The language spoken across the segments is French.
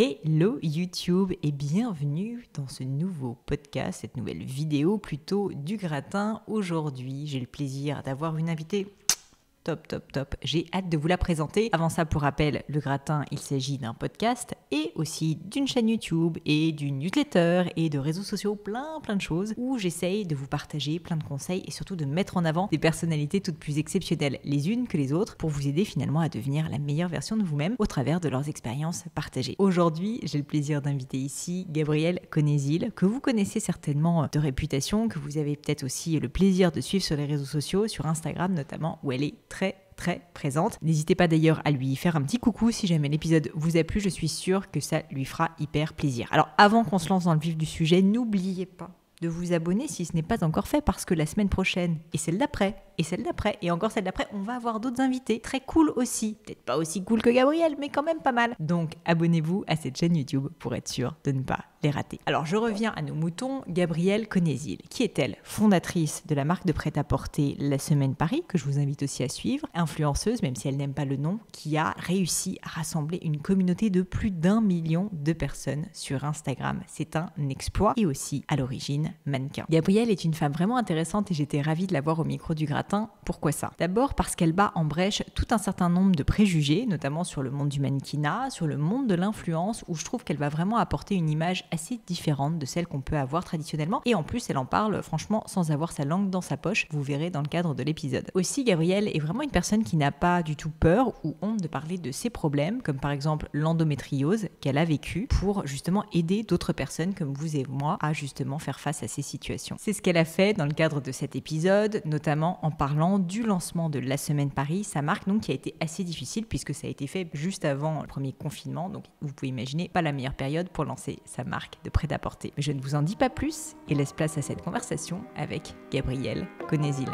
Hello YouTube et bienvenue dans ce nouveau podcast, cette nouvelle vidéo plutôt du gratin. Aujourd'hui, j'ai le plaisir d'avoir une invitée top, top, top. J'ai hâte de vous la présenter. Avant ça, pour rappel, le gratin, il s'agit d'un podcast et aussi d'une chaîne YouTube et d'une newsletter et de réseaux sociaux, plein, plein de choses où j'essaye de vous partager plein de conseils et surtout de mettre en avant des personnalités toutes plus exceptionnelles les unes que les autres pour vous aider finalement à devenir la meilleure version de vous-même au travers de leurs expériences partagées. Aujourd'hui, j'ai le plaisir d'inviter ici Gabrielle Conézil, que vous connaissez certainement euh, de réputation, que vous avez peut-être aussi le plaisir de suivre sur les réseaux sociaux, sur Instagram notamment, où elle est très très très présente. N'hésitez pas d'ailleurs à lui faire un petit coucou si jamais l'épisode vous a plu, je suis sûre que ça lui fera hyper plaisir. Alors avant qu'on se lance dans le vif du sujet, n'oubliez pas de vous abonner si ce n'est pas encore fait parce que la semaine prochaine et celle d'après, et celle d'après, et encore celle d'après, on va avoir d'autres invités très cool aussi. Peut-être pas aussi cool que Gabrielle, mais quand même pas mal. Donc abonnez-vous à cette chaîne YouTube pour être sûr de ne pas les rater. Alors je reviens à nos moutons, Gabrielle Conézil, qui est-elle Fondatrice de la marque de prêt-à-porter La Semaine Paris, que je vous invite aussi à suivre, influenceuse, même si elle n'aime pas le nom, qui a réussi à rassembler une communauté de plus d'un million de personnes sur Instagram. C'est un exploit et aussi à l'origine mannequin. Gabrielle est une femme vraiment intéressante et j'étais ravie de la voir au micro du gratin pourquoi ça D'abord parce qu'elle bat en brèche tout un certain nombre de préjugés, notamment sur le monde du mannequinat, sur le monde de l'influence, où je trouve qu'elle va vraiment apporter une image assez différente de celle qu'on peut avoir traditionnellement. Et en plus, elle en parle franchement sans avoir sa langue dans sa poche. Vous verrez dans le cadre de l'épisode. Aussi, Gabrielle est vraiment une personne qui n'a pas du tout peur ou honte de parler de ses problèmes, comme par exemple l'endométriose qu'elle a vécue, pour justement aider d'autres personnes comme vous et moi à justement faire face à ces situations. C'est ce qu'elle a fait dans le cadre de cet épisode, notamment en parlant du lancement de la semaine Paris, sa marque donc qui a été assez difficile puisque ça a été fait juste avant le premier confinement. Donc vous pouvez imaginer pas la meilleure période pour lancer sa marque de prêt-à-porter. Je ne vous en dis pas plus et laisse place à cette conversation avec Gabriel Conezil.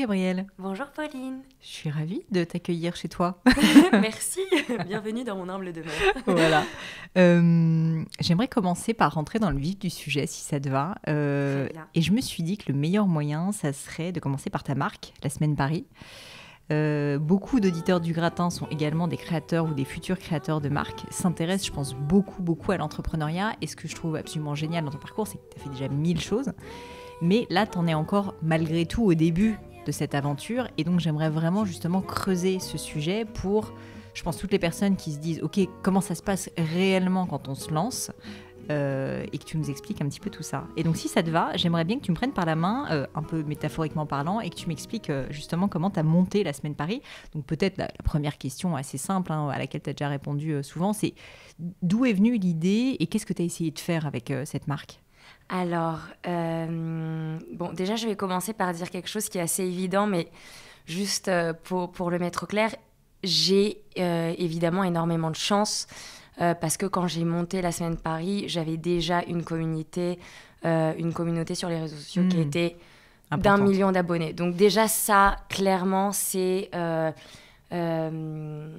Gabrielle. Bonjour Pauline. Je suis ravie de t'accueillir chez toi. Merci, bienvenue dans mon humble demeure. voilà. Euh, j'aimerais commencer par rentrer dans le vif du sujet si ça te va. Euh, et je me suis dit que le meilleur moyen, ça serait de commencer par ta marque, La Semaine Paris. Euh, beaucoup d'auditeurs du gratin sont également des créateurs ou des futurs créateurs de marques, s'intéressent, je pense, beaucoup, beaucoup à l'entrepreneuriat. Et ce que je trouve absolument génial dans ton parcours, c'est que tu as fait déjà mille choses. Mais là, tu en es encore malgré tout au début cette aventure. Et donc j'aimerais vraiment justement creuser ce sujet pour, je pense, toutes les personnes qui se disent, OK, comment ça se passe réellement quand on se lance euh, et que tu nous expliques un petit peu tout ça. Et donc si ça te va, j'aimerais bien que tu me prennes par la main, euh, un peu métaphoriquement parlant, et que tu m'expliques euh, justement comment tu as monté la semaine Paris. Donc peut-être la, première question assez simple, hein, à laquelle tu as déjà répondu souvent, c'est d'où est venue l'idée et qu'est-ce que tu as essayé de faire avec cette marque alors, euh, bon, déjà, je vais commencer par dire quelque chose qui est assez évident, mais juste euh, pour, le mettre au clair, j'ai euh, évidemment énormément de chance parce que quand j'ai monté la semaine Paris, j'avais déjà une communauté, une communauté sur les réseaux sociaux qui hmm. était d'un million d'abonnés. Donc déjà ça, clairement, c'est une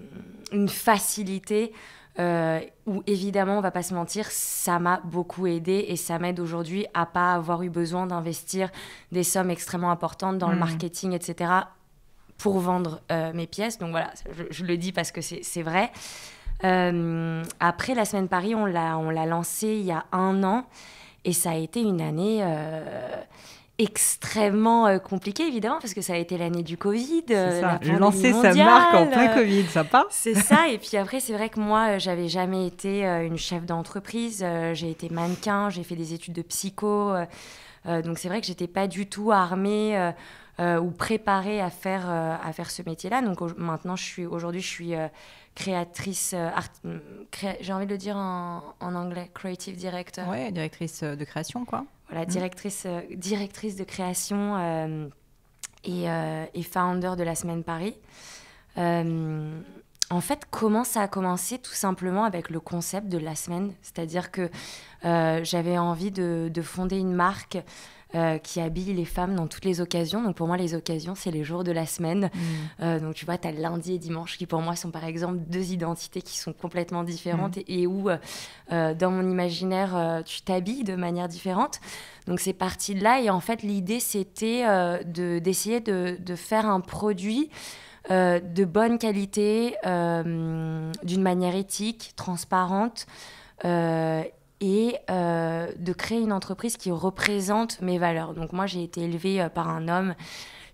facilité euh, où évidemment, on va pas se mentir, ça m'a beaucoup aidé et ça m'aide aujourd'hui à pas avoir eu besoin d'investir des sommes extrêmement importantes dans le mm. marketing, etc., pour vendre euh, mes pièces. Donc voilà, je, le dis parce que c'est vrai. Euh, après, la semaine Paris, on l'a lancé il y a un an et ça a été une année extrêmement euh, compliqué, évidemment, parce que ça a été l'année du Covid. Euh, ça. La Lancer sa marque en plein euh, Covid, ça C'est ça. Et puis après, c'est vrai que moi, j'avais jamais été une chef d'entreprise. j'ai été mannequin, j'ai fait des études de psycho. donc c'est vrai que j'étais pas du tout armée. ou préparée à faire, à faire ce métier-là. Donc maintenant, je suis aujourd'hui, je suis créatrice, j'ai envie de le dire en, en anglais, creative director. Ouais, directrice de création, quoi. Mmh. directrice, euh, directrice de création euh, euh, et, founder de la Semaine Paris. En fait, comment ça a commencé Tout simplement avec le concept de la semaine. C'est-à-dire que j'avais envie de, fonder une marque euh, qui habille les femmes dans toutes les occasions. Donc pour moi, les occasions, c'est les jours de la semaine. Mm. Euh, donc tu vois, tu as lundi et dimanche qui pour moi sont par exemple deux identités qui sont complètement différentes mm. et, où euh, dans mon imaginaire, tu t'habilles de manière différente. Donc c'est parti de là et en fait l'idée c'était d'essayer de, de, de, faire un produit. de bonne qualité, d'une manière éthique, transparente, euh, et euh, de créer une entreprise qui représente mes valeurs. Donc moi, j'ai été élevée euh, par un homme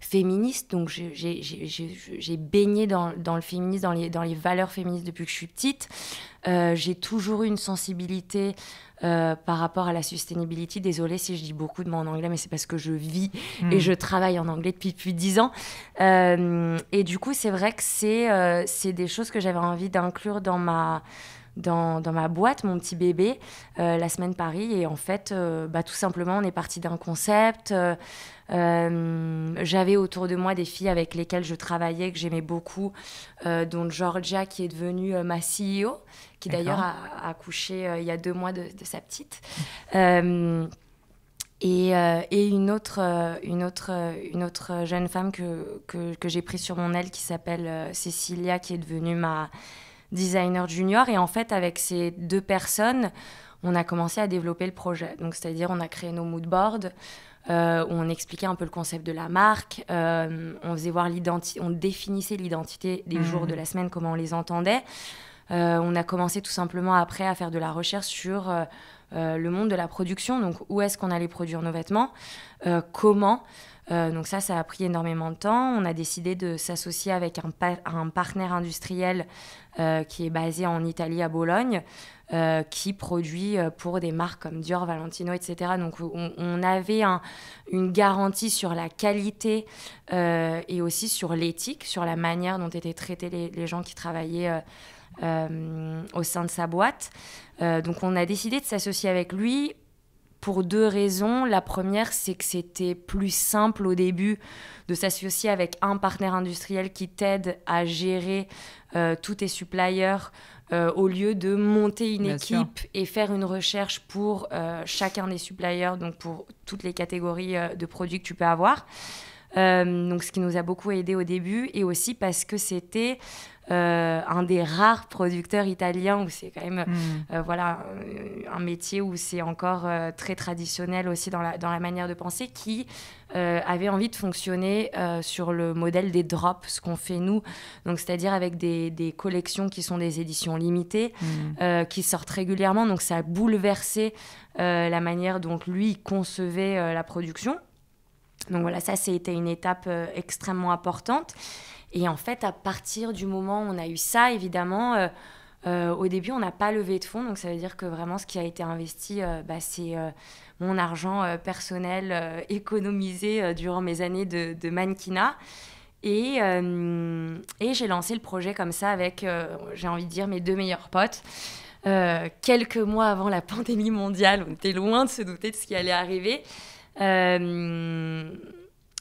féministe, donc j'ai baigné dans, le féminisme, dans les, dans les, valeurs féministes depuis que je suis petite. Euh, j'ai toujours eu une sensibilité par rapport à la sustainability. Désolée si je dis beaucoup de mots en anglais, mais c'est parce que je vis hmm. et je travaille en anglais depuis plus ans. et du coup, c'est vrai que c'est des choses que j'avais envie d'inclure dans ma dans, ma boîte, mon petit bébé, euh, la semaine Paris. Et en fait, euh, bah, tout simplement, on est parti d'un concept. Euh, j'avais autour de moi des filles avec lesquelles je travaillais, que j'aimais beaucoup, dont Georgia, qui est devenue ma CEO, qui d'ailleurs a, couché accouché il y a deux mois de, sa petite. Et, une, autre, une, autre, une autre jeune femme que, que, que j'ai prise sur mon aile qui s'appelle Cécilia, qui est devenue ma, designer junior. Et en fait, avec ces deux personnes, on a commencé à développer le projet. Donc, c'est-à-dire, on a créé nos mood boards, où euh, on expliquait un peu le concept de la marque, euh, on faisait voir l'identité, on définissait l'identité des jours mhm. de la semaine, comment on les entendait. Euh, on a commencé tout simplement après à faire de la recherche sur le monde de la production, donc où est-ce qu'on allait produire nos vêtements, comment. Euh, donc ça, ça a pris énormément de temps. On a décidé de s'associer avec un, partenaire industriel euh, qui est basé en Italie, à Bologne, euh, qui produit pour des marques comme Dior, Valentino, etc. Donc on, avait une garantie sur la qualité et aussi sur l'éthique, sur la manière dont étaient traités les gens qui travaillaient. au sein de sa boîte. donc on a décidé de s'associer avec lui pour deux raisons. La première, c'est que c'était plus simple au début de s'associer avec un partenaire industriel qui t'aide à gérer euh, tous tes suppliers euh, au lieu de monter une équipe et faire une recherche pour euh, chacun des suppliers, donc pour toutes les catégories de produits que tu peux avoir. Euh, donc, ce qui nous a beaucoup aidé au début, et aussi parce que c'était euh, un des rares producteurs italiens où c'est quand même hmm. euh, voilà un, métier où c'est encore très traditionnel aussi dans la, dans la manière de penser qui avait envie de fonctionner sur le modèle des drops, ce qu'on fait nous, donc c'est-à-dire avec des, des, collections qui sont des éditions limitées, hmm. qui sortent régulièrement, donc ça a bouleversé la manière dont lui concevait la production. Donc voilà, ça c'était une étape euh, extrêmement importante. Et en fait, à partir du moment où on a eu ça, évidemment, euh, euh, au début, on n'a pas levé de fonds, donc ça veut dire que vraiment ce qui a été investi, bah, c'est mon argent personnel économisé durant mes années de, de mannequinat. Et, et j'ai lancé le projet comme ça avec, j'ai envie de dire, mes deux meilleurs potes. quelques mois avant la pandémie mondiale, on était loin de se douter de ce qui allait arriver. Euh,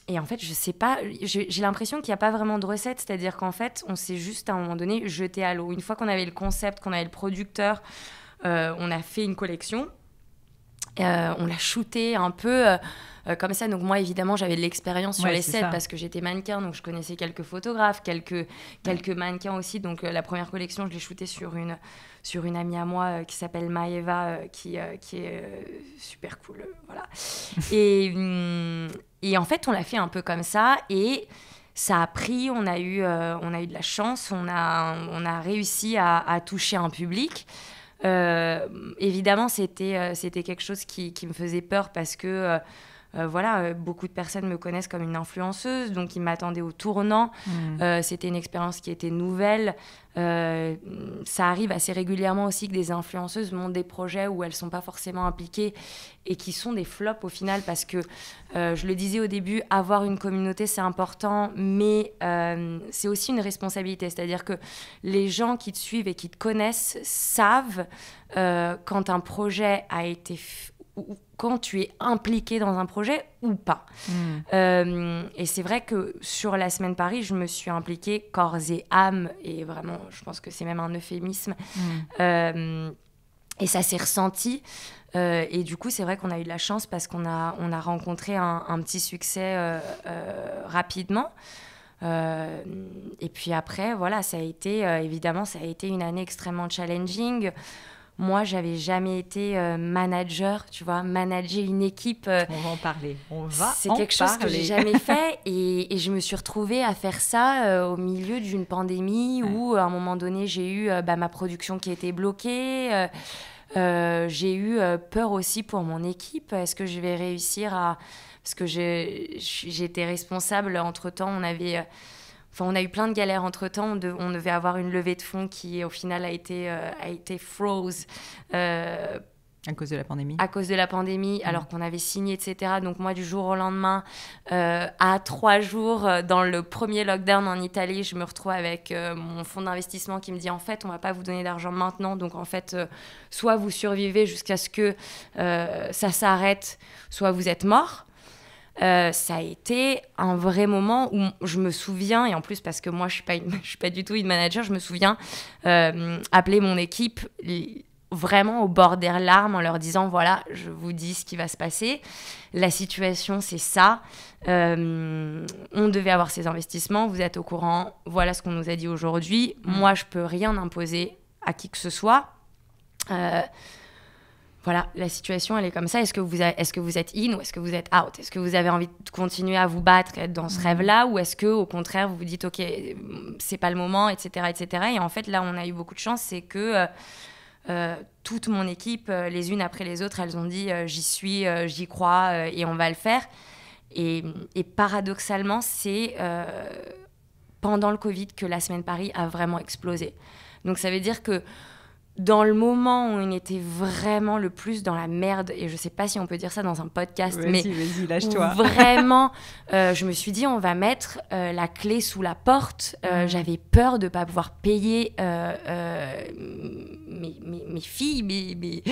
et en fait, je sais pas, j'ai l'impression qu'il n'y a pas vraiment de recette, c'est-à-dire qu'en fait, on s'est juste à un moment donné jeté à l'eau. Une fois qu'on avait le concept, qu'on avait le producteur, euh, on a fait une collection. Euh, on l'a shooté un peu comme ça. Donc moi, évidemment, j'avais de l'expérience sur les sets parce que j'étais mannequin, donc je connaissais quelques photographes, quelques, quelques mannequins aussi. Donc la première collection, je l'ai shootée sur une, sur une amie à moi euh, qui s'appelle Maeva, euh, qui, euh, qui est super cool. Voilà. Hum, et, en fait, on l'a fait un peu comme ça. Et ça a pris, on a eu, on a eu de la chance, on a, on a réussi à, toucher un public. évidemment, c'était quelque chose qui, qui, me faisait peur parce que euh, voilà, euh, beaucoup de personnes me connaissent comme une influenceuse, donc ils m'attendaient au tournant. Hmm. Euh, c'était une expérience qui était nouvelle. ça arrive assez régulièrement aussi que des influenceuses montent des projets où elles ne sont pas forcément impliquées et qui sont des flops au final parce que, je le disais au début, avoir une communauté, c'est important, mais c'est aussi une responsabilité. C'est-à-dire que les gens qui te suivent et qui te connaissent savent quand un projet a été quand tu es impliqué dans un projet ou pas. Hmm. Euh, et c'est vrai que sur la semaine Paris, je me suis impliquée corps et âme, et vraiment, je pense que c'est même un euphémisme. Hmm. Euh, et ça s'est ressenti. Euh, et du coup, c'est vrai qu'on a eu de la chance parce qu'on a, on a rencontré un, petit succès rapidement. et puis après, voilà, ça a été évidemment, ça a été une année extrêmement challenging. Moi, j'avais jamais été euh, manager, tu vois, manager une équipe. Euh, on va en parler. On va. C'est quelque chose que j'ai jamais fait et, je me suis retrouvée à faire ça euh, au milieu d'une pandémie où, à un moment donné, j'ai eu bah, ma production qui était bloquée. j'ai eu peur aussi pour mon équipe. Est-ce que je vais réussir à parce que j'étais responsable entre temps. On avait on a eu plein de galères entre temps. On, devait avoir une levée de fonds qui, au final, a été, euh, a été froze. Euh, à cause de la pandémie. À cause de la pandémie, mhm. alors qu'on avait signé, etc. Donc moi, du jour au lendemain, euh, à trois jours, dans le premier lockdown en Italie, je me retrouve avec mon fonds d'investissement qui me dit, en fait, on ne va pas vous donner d'argent maintenant. Donc en fait, soit vous survivez jusqu'à ce que ça s'arrête, soit vous êtes mort. Euh, ça a été un vrai moment où je me souviens, et en plus parce que moi je ne suis, suis, pas du tout une manager, je me souviens euh, appeler mon équipe vraiment au bord des larmes en leur disant voilà, je vous dis ce qui va se passer, la situation c'est ça, euh, on devait avoir ces investissements, vous êtes au courant, voilà ce qu'on nous a dit aujourd'hui, mmh. moi je peux rien imposer à qui que ce soit voilà, la situation, elle est comme ça. Est-ce que, vous êtes in ou est-ce que vous êtes out Est-ce que vous avez envie de continuer à vous battre dans ce mm. rêve-là Ou est-ce que, au contraire, vous vous dites, OK, c'est pas le moment, etc., etc. Et en fait, là, on a eu beaucoup de chance, c'est que euh, euh, toute mon équipe, euh, les unes après les autres, elles ont dit, j'y suis, j'y crois et on va le faire. et paradoxalement, c'est pendant le Covid que la semaine Paris a vraiment explosé. Donc, ça veut dire que dans le moment où on était vraiment le plus dans la merde, et je sais pas si on peut dire ça dans un podcast, mais vraiment, euh, je me suis dit, on va mettre euh, la clé sous la porte. Euh, mm. J'avais peur de ne pas pouvoir payer mes, filles, mais ouais,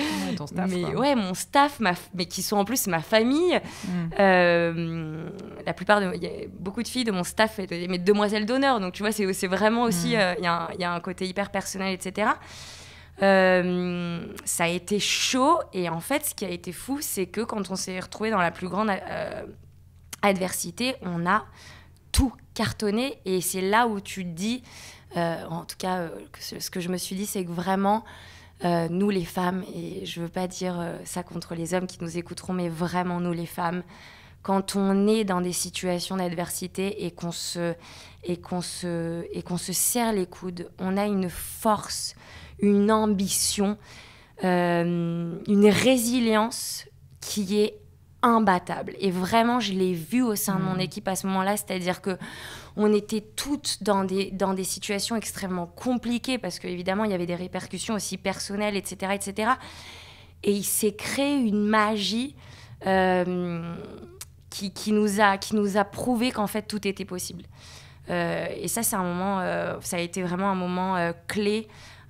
ouais, mon staff, ma, mais qui sont en plus ma famille. Mm. la plupart de, beaucoup de filles de mon staff, mes demoiselles d'honneur, donc tu vois, c'est vraiment aussi, mm. il y, y, a un côté hyper personnel, etc. Euh, ça a été chaud. Et en fait, ce qui a été fou, c'est que quand on s'est retrouvé dans la plus grande euh, adversité, on a tout cartonné. Et c'est là où tu dis, euh, en tout cas, ce que je me suis dit, c'est que vraiment. nous les femmes, et je veux pas dire ça contre les hommes qui nous écouteront, mais vraiment nous les femmes, quand on est dans des situations d'adversité et qu'on se et qu'on se et qu'on se serre les coudes, on a une force, une ambition, euh, une résilience qui est imbattable. Et vraiment, je l'ai vu au sein de mon hmm. équipe à ce moment-là, c'est-à-dire que on était toutes dans des, dans des situations extrêmement compliquées parce qu'évidemment, il y avait des répercussions aussi personnelles, etc. etc. Et il s'est créé une magie euh, qui, qui, nous a, qui nous a prouvé qu'en fait, tout était possible. Euh, et ça, c'est un moment, ça a été vraiment un moment clé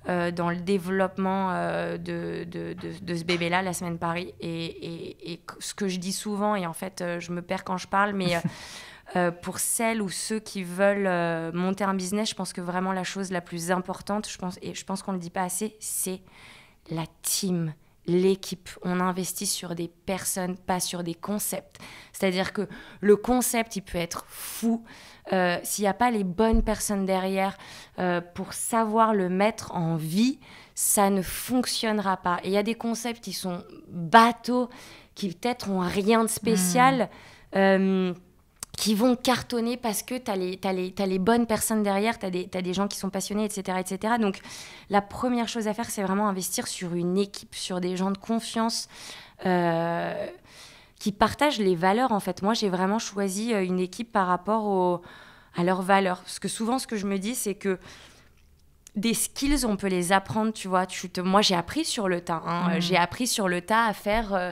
euh, dans le développement euh, de, de, de, ce bébé-là, la semaine Paris. Et, et, et, ce que je dis souvent, et en fait, euh, je me perds quand je parle, mais pour celles ou ceux qui veulent monter un business, je pense que vraiment la chose la plus importante, je pense, et je pense qu'on ne le dit pas assez, c'est la team l'équipe. On investit sur des personnes, pas sur des concepts. C'est-à-dire que le concept, il peut être fou. Euh, s'il n'y a pas les bonnes personnes derrière euh, pour savoir le mettre en vie, ça ne fonctionnera pas. Et il y a des concepts qui sont bateaux, qui peut-être ont rien de spécial. Hmm. Euh, qui vont cartonner parce que tu as, as, as, les bonnes personnes derrière, tu as, as, des gens qui sont passionnés, etc., etc. Donc la première chose à faire, c'est vraiment investir sur une équipe, sur des gens de confiance. Euh, qui partagent les valeurs en fait. Moi, j'ai vraiment choisi euh, une équipe par rapport aux à leurs valeurs. Parce que souvent, ce que je me dis, c'est que des skills, on peut les apprendre, tu vois. Tu Moi, j'ai appris sur le tas. Hein. Mmh. J'ai appris sur le tas à faire euh,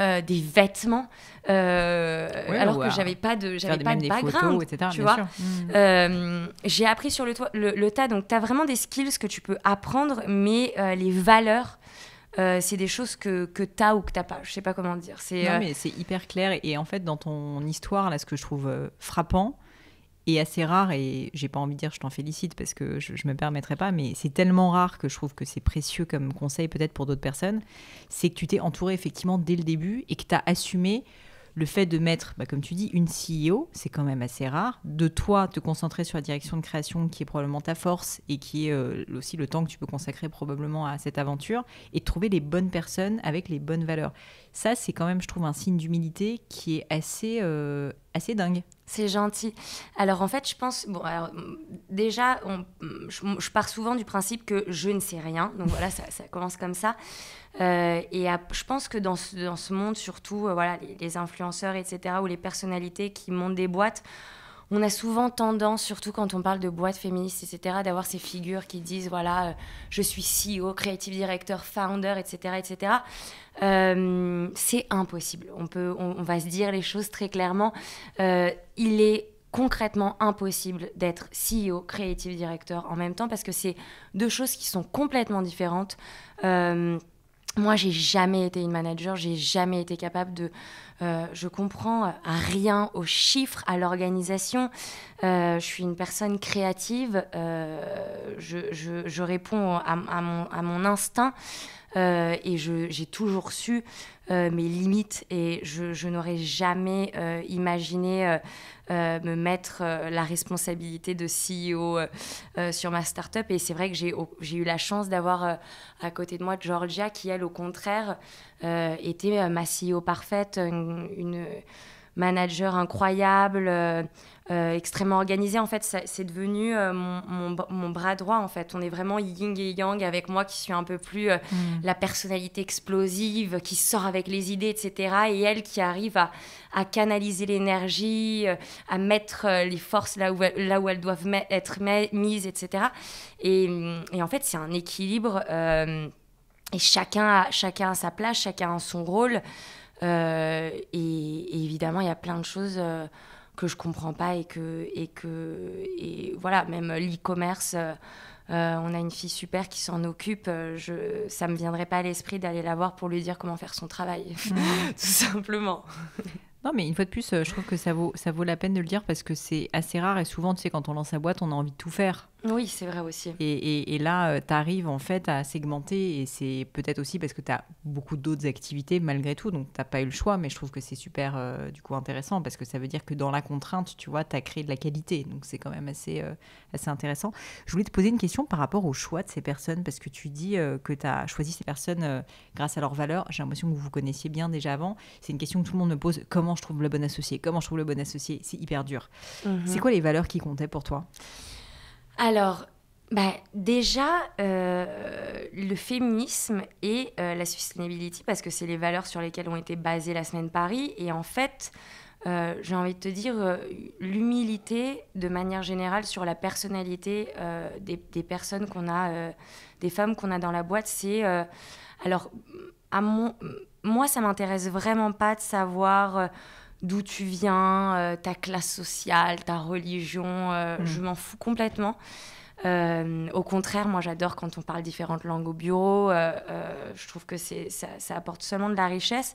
euh, des vêtements, alors que j'avais pas de, j'avais pas de background, tu vois. Mmh. j'ai appris sur le, le tas. Donc, tu as vraiment des skills que tu peux apprendre, mais les valeurs. Euh, c'est des choses que, que tu as ou que tu pas. Je sais pas comment dire. C'est, non, euh, mais c'est hyper clair. Et en fait, dans ton histoire, là, ce que je trouve euh, frappant et assez rare, et j'ai pas envie de dire je t'en félicite parce que je, ne me permettrai pas, mais c'est tellement rare que je trouve que c'est précieux comme conseil peut-être pour d'autres personnes, c'est que tu t'es entouré effectivement dès le début et que tu as assumé le fait de mettre, bah, comme tu dis, une CEO, c'est quand même assez rare, de toi te concentrer sur la direction de création qui est probablement ta force et qui est euh, aussi le temps que tu peux consacrer probablement à cette aventure, et de trouver les bonnes personnes avec les bonnes valeurs. Ça, c'est quand même, je trouve, un signe d'humilité qui est assez, euh, assez dingue. C'est gentil. Alors en fait, je pense, bon, alors, déjà, je, pars souvent du principe que je ne sais rien. Donc voilà, ça, commence comme ça. Euh, et je pense que dans ce, dans ce monde, surtout, euh, voilà, les, les, influenceurs, etc., ou les personnalités qui montent des boîtes, on a souvent tendance, surtout quand on parle de boîtes féministes, etc., d'avoir ces figures qui disent, voilà, euh, je suis CEO, creative director, founder, etc., etc. Euh, c'est impossible. On, peut, on, va se dire les choses très clairement. Euh, il est concrètement impossible d'être CEO, creative director en même temps parce que c'est deux choses qui sont complètement différentes. Moi, j'ai jamais été une manager, j'ai jamais été capable de. Euh, je comprends à rien aux chiffres, à l'organisation. Euh, je suis une personne créative. Euh, je, réponds mon, à mon, instinct. Euh, et j'ai toujours su euh, mes limites et je, n'aurais jamais euh, imaginé me mettre la responsabilité de CEO sur ma startup. Et c'est vrai que j'ai eu la chance d'avoir à côté de moi Georgia qui, elle, au contraire, était ma CEO parfaite, une, une manager incroyable, euh, extrêmement organisée. En fait, c'est devenu euh, mon, mon, bras droit. En fait, on est vraiment yin et yang avec moi qui suis un peu plus euh, mm. la personnalité explosive, qui sort avec les idées, etc. Et elle qui arrive à, à canaliser l'énergie, à mettre les forces là où, là où elles doivent être mises, etc. Et, et en fait, c'est un équilibre. et chacun a, chacun sa place, chacun a son rôle. et évidemment, il y a plein de choses que je comprends pas et que et que et voilà même l'e-commerce euh, euh, on a une fille super qui s'en occupe euh, je ça me viendrait pas à l'esprit d'aller la voir pour lui dire comment faire son travail mmh. tout simplement non mais une fois de plus je trouve que ça vaut ça vaut la peine de le dire parce que c'est assez rare et souvent tu sais quand on lance sa boîte on a envie de tout faire oui, c'est vrai aussi. Et, là, euh, tu arrives en fait à segmenter, et c'est peut-être aussi parce que tu as beaucoup d'autres activités malgré tout, donc tu pas eu le choix, mais je trouve que c'est super euh, du coup intéressant parce que ça veut dire que dans la contrainte, tu vois, tu as créé de la qualité, donc c'est quand même assez, euh, assez intéressant. Je voulais te poser une question par rapport au choix de ces personnes, parce que tu dis que tu as choisi ces personnes grâce à leurs valeurs. J'ai l'impression que vous vous connaissiez bien déjà avant. C'est une question que tout le monde me pose comment je trouve le bon associé Comment je trouve le bon associé C'est hyper dur. Mhm. C'est quoi les valeurs qui comptaient pour toi alors, bah, déjà, euh, le féminisme et euh, la sustainability, parce que c'est les valeurs sur lesquelles ont été basées la semaine Paris. Et en fait, euh, j'ai envie de te dire, l'humilité, de manière générale, sur la personnalité des, des, personnes qu'on a, des femmes qu'on a dans la boîte, c'est. alors, à moi, ça m'intéresse vraiment pas de savoir d'où tu viens, euh, ta classe sociale, ta religion, euh, mm. je m'en fous complètement. Euh, au contraire, moi j'adore quand on parle différentes langues au bureau. Euh, euh, je trouve que ça, apporte seulement de la richesse.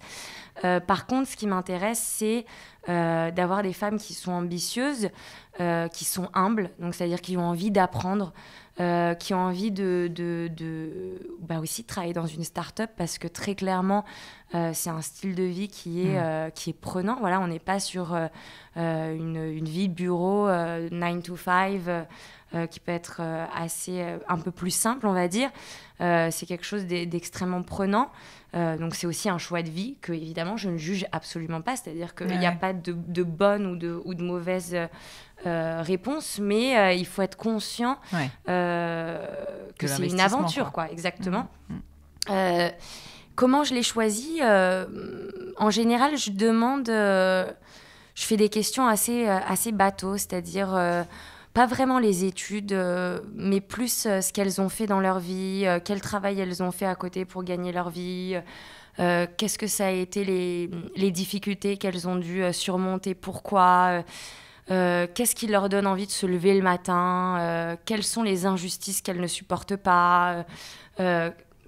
par contre, ce qui m'intéresse, c'est d'avoir des femmes qui sont ambitieuses, qui sont humbles, donc c'est-à-dire qui ont envie d'apprendre, qui ont envie de, bah aussi travailler dans une start-up parce que très clairement, c'est un style de vie qui est, mmh. qui est prenant. Voilà, on n'est pas sur une, vie bureau 9 to 5. Euh, qui peut être euh, assez euh, un peu plus simple, on va dire. c'est quelque chose d'extrêmement prenant. donc c'est aussi un choix de vie que évidemment je ne juge absolument pas. C'est-à-dire qu'il n'y a pas de, de, bonne ou de, ou de mauvaise réponse, mais il faut être conscient que c'est une aventure, quoi, exactement. Mm, mm. comment je l'ai choisi En général, je demande, je fais des questions assez assez bateau, c'est-à-dire pas vraiment les études, euh, mais plus euh, ce qu'elles ont fait dans leur vie, euh, quel travail elles ont fait à côté pour gagner leur vie. qu'est-ce que ça a été les, difficultés qu'elles ont dû surmonter, pourquoi, qu'est-ce qui leur donne envie de se lever le matin, quelles sont les injustices qu'elles ne supportent pas,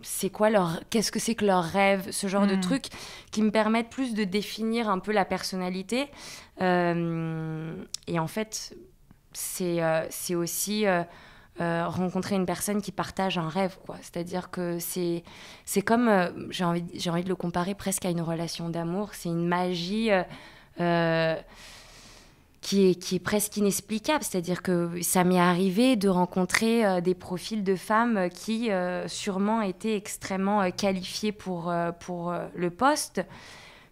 c'est quoi leur, qu'est-ce que c'est que leur rêve, ce genre de hmm. trucs qui me permettent plus de définir un peu la personnalité. et en fait, euh, c'est aussi euh, euh, rencontrer une personne qui partage un rêve. C'est-à-dire que c'est, comme, j'ai, envie, envie de le comparer presque à une relation d'amour, c'est une magie qui, est, qui est presque inexplicable. C'est-à-dire que ça m'est arrivé de rencontrer des profils de femmes qui sûrement étaient extrêmement qualifiées pour, pour le poste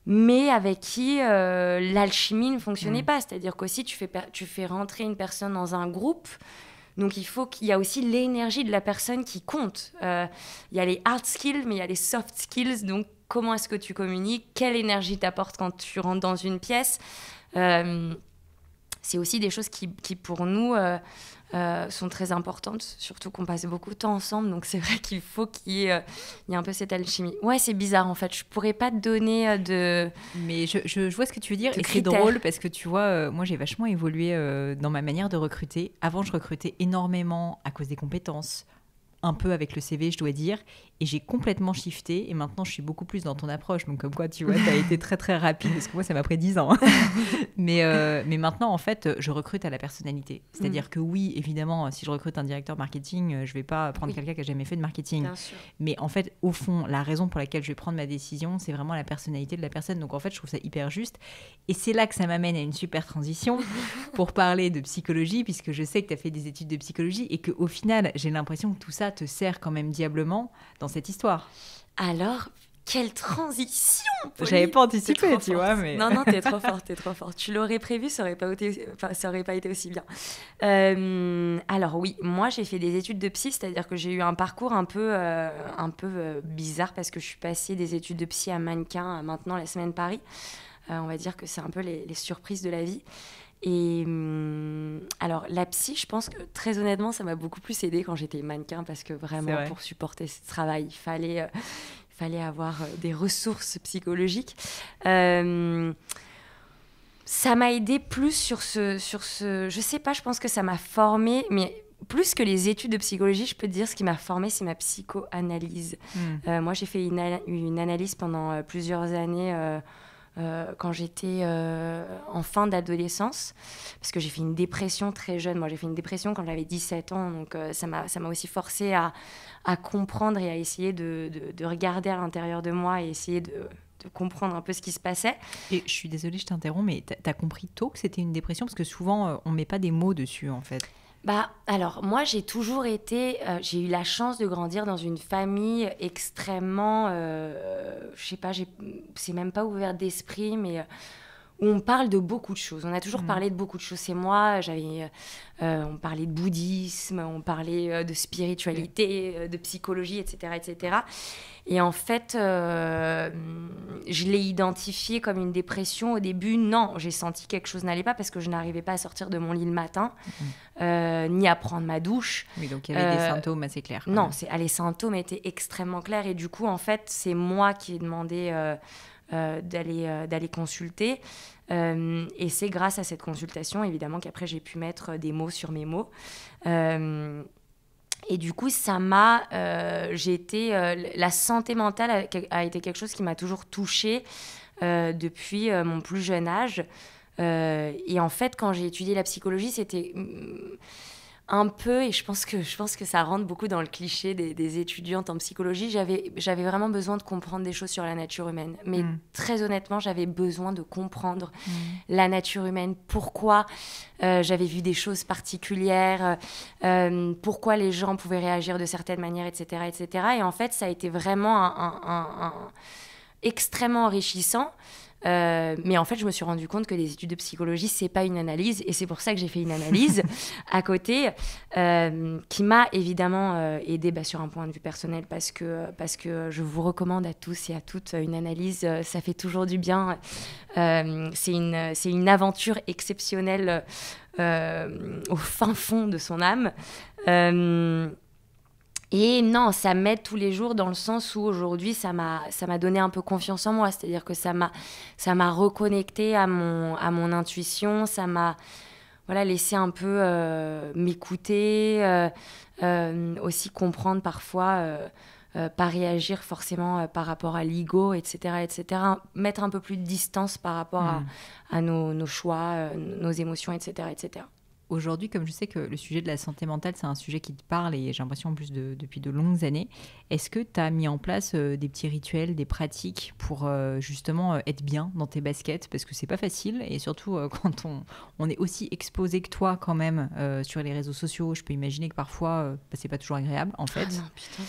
mais avec qui euh, l'alchimie ne fonctionnait mm. pas. C'est-à-dire qu'aussi, tu fais, tu fais rentrer une personne dans un groupe. Donc il faut qu'il y a aussi l'énergie de la personne qui compte. Euh, il y a les hard skills, mais il y a les soft skills. Donc comment est-ce que tu communiques Quelle énergie t'apporte quand tu rentres dans une pièce euh, C'est aussi des choses qui pour nous, euh, sont très importantes, surtout qu'on passe beaucoup de temps ensemble, donc c'est vrai qu'il faut qu'il y, ait, euh, un peu cette alchimie. Ouais, c'est bizarre en fait, je pourrais pas te donner euh, de. Mais je, je, je vois ce que tu veux dire, et c'est drôle parce que tu vois, moi j'ai vachement évolué dans ma manière de recruter. Avant, je recrutais énormément à cause des compétences, un peu avec le CV, je dois dire. Et j'ai complètement shifté. Et maintenant, je suis beaucoup plus dans ton approche. Donc, comme quoi, tu vois, tu as été très, très rapide. Parce que moi, ça m'a pris 10 ans. Hein. mais, euh, mais maintenant, en fait, je recrute à la personnalité. C'est-à-dire mm. que oui, évidemment, si je recrute un directeur marketing, euh, je vais pas prendre quelqu'un qui a jamais fait de marketing. Mais en fait, au fond, la raison pour laquelle je vais prendre ma décision, c'est vraiment la personnalité de la personne. Donc, en fait, je trouve ça hyper juste. Et c'est là que ça m'amène à une super transition pour parler de psychologie, puisque je sais que tu as fait des études de psychologie et qu'au final, j'ai l'impression que tout ça te sert quand même diablement dans cette histoire. Alors, quelle transition J'avais pas anticipé, tu vois, mais... Non, non, t'es trop forte, t'es trop forte. Tu l'aurais prévu, ça aurait pas été, enfin, ça aurait pas été aussi bien. Euh, alors oui, moi j'ai fait des études de psy, c'est-à-dire que j'ai eu un parcours un peu, euh, un peu euh, bizarre parce que je suis passée des études de psy à mannequin à maintenant la semaine Paris. on va dire que c'est un peu les, les surprises de la vie. Et mm, alors, la psy, je pense que très honnêtement, ça m'a beaucoup plus aidé quand j'étais mannequin parce que vraiment, pour supporter ce travail, il fallait, euh, il fallait avoir euh, des ressources psychologiques. Euh, ça m'a aidé plus sur ce, sur ce. Je sais pas, je pense que ça m'a formé, mais plus que les études de psychologie, je peux te dire ce qui m'a formée, c'est ma psychoanalyse. Hmm. moi, j'ai fait une, analyse pendant plusieurs années euh, quand j'étais euh, en fin d'adolescence, parce que j'ai fait une dépression très jeune. Moi, j'ai fait une dépression quand j'avais 17 ans, donc euh, ça m'a aussi forcé à, comprendre et à essayer de, regarder à l'intérieur de moi et essayer de, comprendre un peu ce qui se passait. Et je suis désolée, je t'interromps, mais tu as, compris tôt que c'était une dépression, parce que souvent, on ne met pas des mots dessus, en fait. Bah, alors, moi, j'ai toujours été. Euh, j'ai eu la chance de grandir dans une famille extrêmement. Je euh, je sais pas, c'est même pas ouvert d'esprit, mais euh, on parle de beaucoup de choses. On a toujours mm. parlé de beaucoup de choses. C'est moi, j'avais, euh, euh, on parlait de bouddhisme, on parlait euh, de spiritualité, mm. de psychologie, etc., etc. Et en fait, je l'ai identifié comme une dépression. Au début, non, j'ai senti quelque chose n'allait pas parce que je n'arrivais pas à sortir de mon lit le matin, mm. ni à prendre ma douche. Oui, donc il y avait des symptômes assez clairs. Non, c'est, ah, les symptômes étaient extrêmement clairs. Et du coup, en fait, c'est moi qui ai demandé euh, euh, d'aller consulter. Euh, et c'est grâce à cette consultation, évidemment, qu'après j'ai pu mettre des mots sur mes mots. Et du coup, ça m'a. j'ai été. la santé mentale a, été quelque chose qui m'a toujours touchée depuis mon plus jeune âge. et en fait, quand j'ai étudié la psychologie, c'était mm, un peu, et je pense que, je pense que ça rentre beaucoup dans le cliché des, étudiantes en psychologie, j'avais, vraiment besoin de comprendre des choses sur la nature humaine. Mais mm. très honnêtement, j'avais besoin de comprendre mm. la nature humaine, pourquoi euh, j'avais vu des choses particulières, euh, euh, pourquoi les gens pouvaient réagir de certaines manières, etc. etc. Et en fait, ça a été vraiment extrêmement enrichissant. Euh, mais en fait, je me suis rendu compte que les études de psychologie, c'est pas une analyse, et c'est pour ça que j'ai fait une analyse à côté, euh, qui m'a évidemment euh, aidé aidée bah, sur un point de vue personnel, parce que, parce que je vous recommande à tous et à toutes une analyse, ça fait toujours du bien. c'est une, une aventure exceptionnelle au fin fond de son âme. Et non, ça m'aide tous les jours dans le sens où aujourd'hui, ça m'a, ça m'a donné un peu confiance en moi. C'est-à-dire que ça m'a, ça m'a reconnecté à mon, à mon intuition, ça m'a, voilà, laissé un peu euh, m'écouter, euh, euh, aussi comprendre parfois, pas réagir forcément par rapport à l'ego, etc., etc. Mettre un peu plus de distance par rapport à, hmm. nos choix, nos émotions, etc., etc aujourd'hui, comme je sais que le sujet de la santé mentale, c'est un sujet qui te parle et j'ai l'impression en plus depuis de longues années, est-ce que tu as mis en place euh, des petits rituels, des pratiques pour euh, justement euh, être bien dans tes baskets Parce que c'est pas facile et surtout quand on, on, est aussi exposé que toi quand même sur les réseaux sociaux, je peux imaginer que parfois ce bah, c'est pas toujours agréable en ah fait. Ah non, putain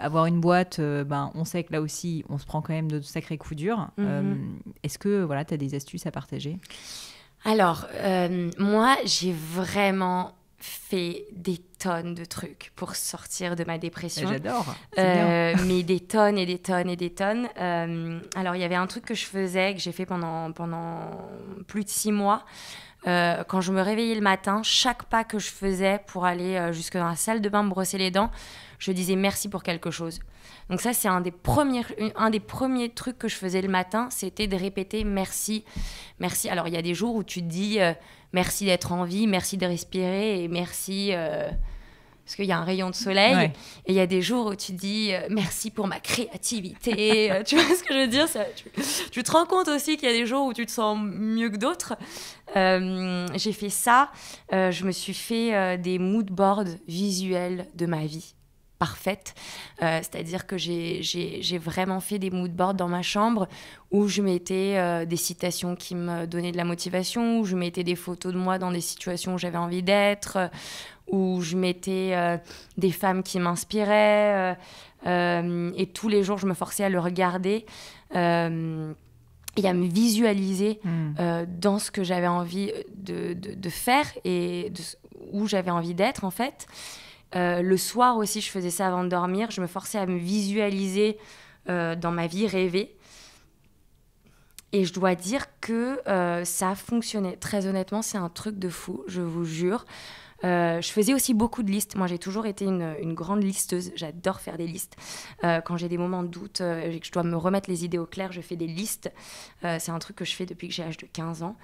avoir une boîte, ben, on sait que là aussi, on se prend quand même de sacrés coups durs. Mmh est-ce que voilà, tu as des astuces à partager alors, euh, moi, j'ai vraiment fait des tonnes de trucs pour sortir de ma dépression. Eh, j'adore. Euh, mais des tonnes et des tonnes et des tonnes. Euh, alors, il y avait un truc que je faisais, que j'ai fait pendant, pendant plus de six mois. Euh, quand je me réveillais le matin, chaque pas que je faisais pour aller euh, jusque dans la salle de bain me brosser les dents, je disais merci pour quelque chose. Donc ça, c'est un des premiers, un des premiers trucs que je faisais le matin, c'était de répéter merci, merci. Alors il y a des jours où tu te dis euh, merci d'être en vie, merci de respirer et merci parce qu'il y a un rayon de soleil et il y a des jours où tu dis euh, merci pour ma créativité. Euh, tu vois ce que je veux dire tu, te rends compte aussi qu'il y a des jours où tu te sens mieux que d'autres. Euh, j'ai fait ça. je me suis fait des mood boards visuels de ma vie parfaite. Euh, c'est-à-dire que j'ai vraiment fait des mood boards dans ma chambre où je mettais euh, des citations qui me donnaient de la motivation, où je mettais des photos de moi dans des situations où j'avais envie d'être, euh, où je mettais des femmes qui m'inspiraient. et tous les jours, je me forçais à le regarder. et à me visualiser hmm. dans ce que j'avais envie de, faire et où j'avais envie d'être en fait. Euh, le soir aussi, je faisais ça avant de dormir. Je me forçais à me visualiser euh, dans ma vie, rêvée. Et je dois dire que euh, ça a fonctionné. Très honnêtement, c'est un truc de fou, je vous jure. Euh, je faisais aussi beaucoup de listes. Moi, j'ai toujours été une, grande listeuse. J'adore faire des listes. Euh, quand j'ai des moments de doute euh, et que je dois me remettre les idées au clair, je fais des listes. c'est un truc que je fais depuis que j'ai l'âge de 15 ans.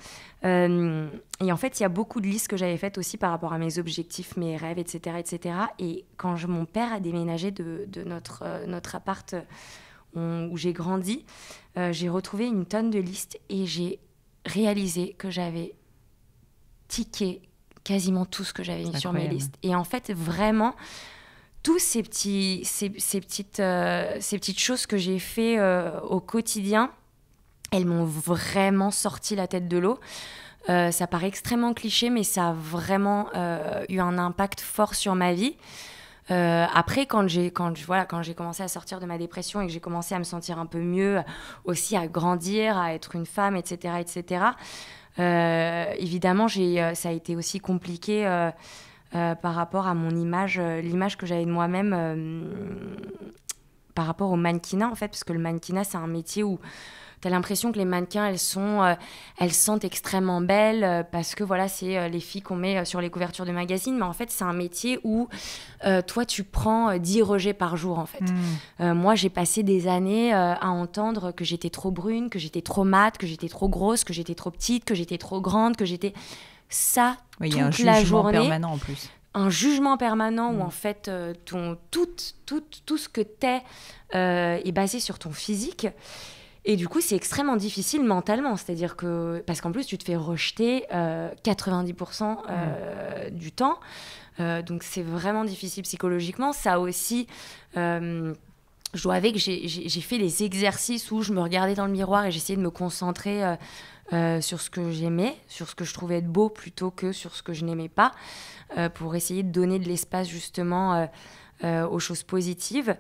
et en fait, il y a beaucoup de listes que j'avais faites aussi par rapport à mes objectifs, mes rêves, etc. etc. Et quand mon père a déménagé de, notre, notre appart où j'ai grandi, j'ai retrouvé une tonne de listes et j'ai réalisé que j'avais tiqué quasiment tout ce que j'avais mis sur mes listes. Et en fait, vraiment, tous ces, petits, ces, petites, euh, ces petites choses que j'ai fait euh, au quotidien, elles m'ont vraiment sorti la tête de l'eau. Euh, ça paraît extrêmement cliché, mais ça a vraiment eu un impact fort sur ma vie. après, quand j'ai quand, voilà, quand commencé à sortir de ma dépression et que j'ai commencé à me sentir un peu mieux, aussi à grandir, à être une femme, etc., etc., euh, évidemment, euh, ça a été aussi compliqué euh, par rapport à mon image, l'image que j'avais de moi-même par rapport au mannequinat, en fait, parce que le mannequinat, c'est un métier où tu as l'impression que les mannequins, elles sont, euh, elles sentent extrêmement belles euh, parce que voilà, c'est euh, les filles qu'on met sur les couvertures de magazines. Mais en fait, c'est un métier où toi, tu prends 10 rejets par jour, en fait. Hmm. moi, j'ai passé des années à entendre que j'étais trop brune, que j'étais trop mate, que j'étais trop grosse, que j'étais trop petite, que j'étais trop grande, que j'étais ça toute un la journée. permanent en plus un jugement permanent où hmm. en fait ton, tout, tout, tout ce que t'es est basé sur ton physique. Et du coup, c'est extrêmement difficile mentalement. C'est-à-dire que. Parce qu'en plus, tu te fais rejeter 90% euh, euh, mm. du temps. Euh, donc, c'est vraiment difficile psychologiquement. Ça aussi. je dois avouer que j'ai fait les exercices où je me regardais dans le miroir et j'essayais de me concentrer sur ce que j'aimais, sur ce que je trouvais être beau plutôt que sur ce que je n'aimais pas, pour essayer de donner de l'espace justement aux choses positives.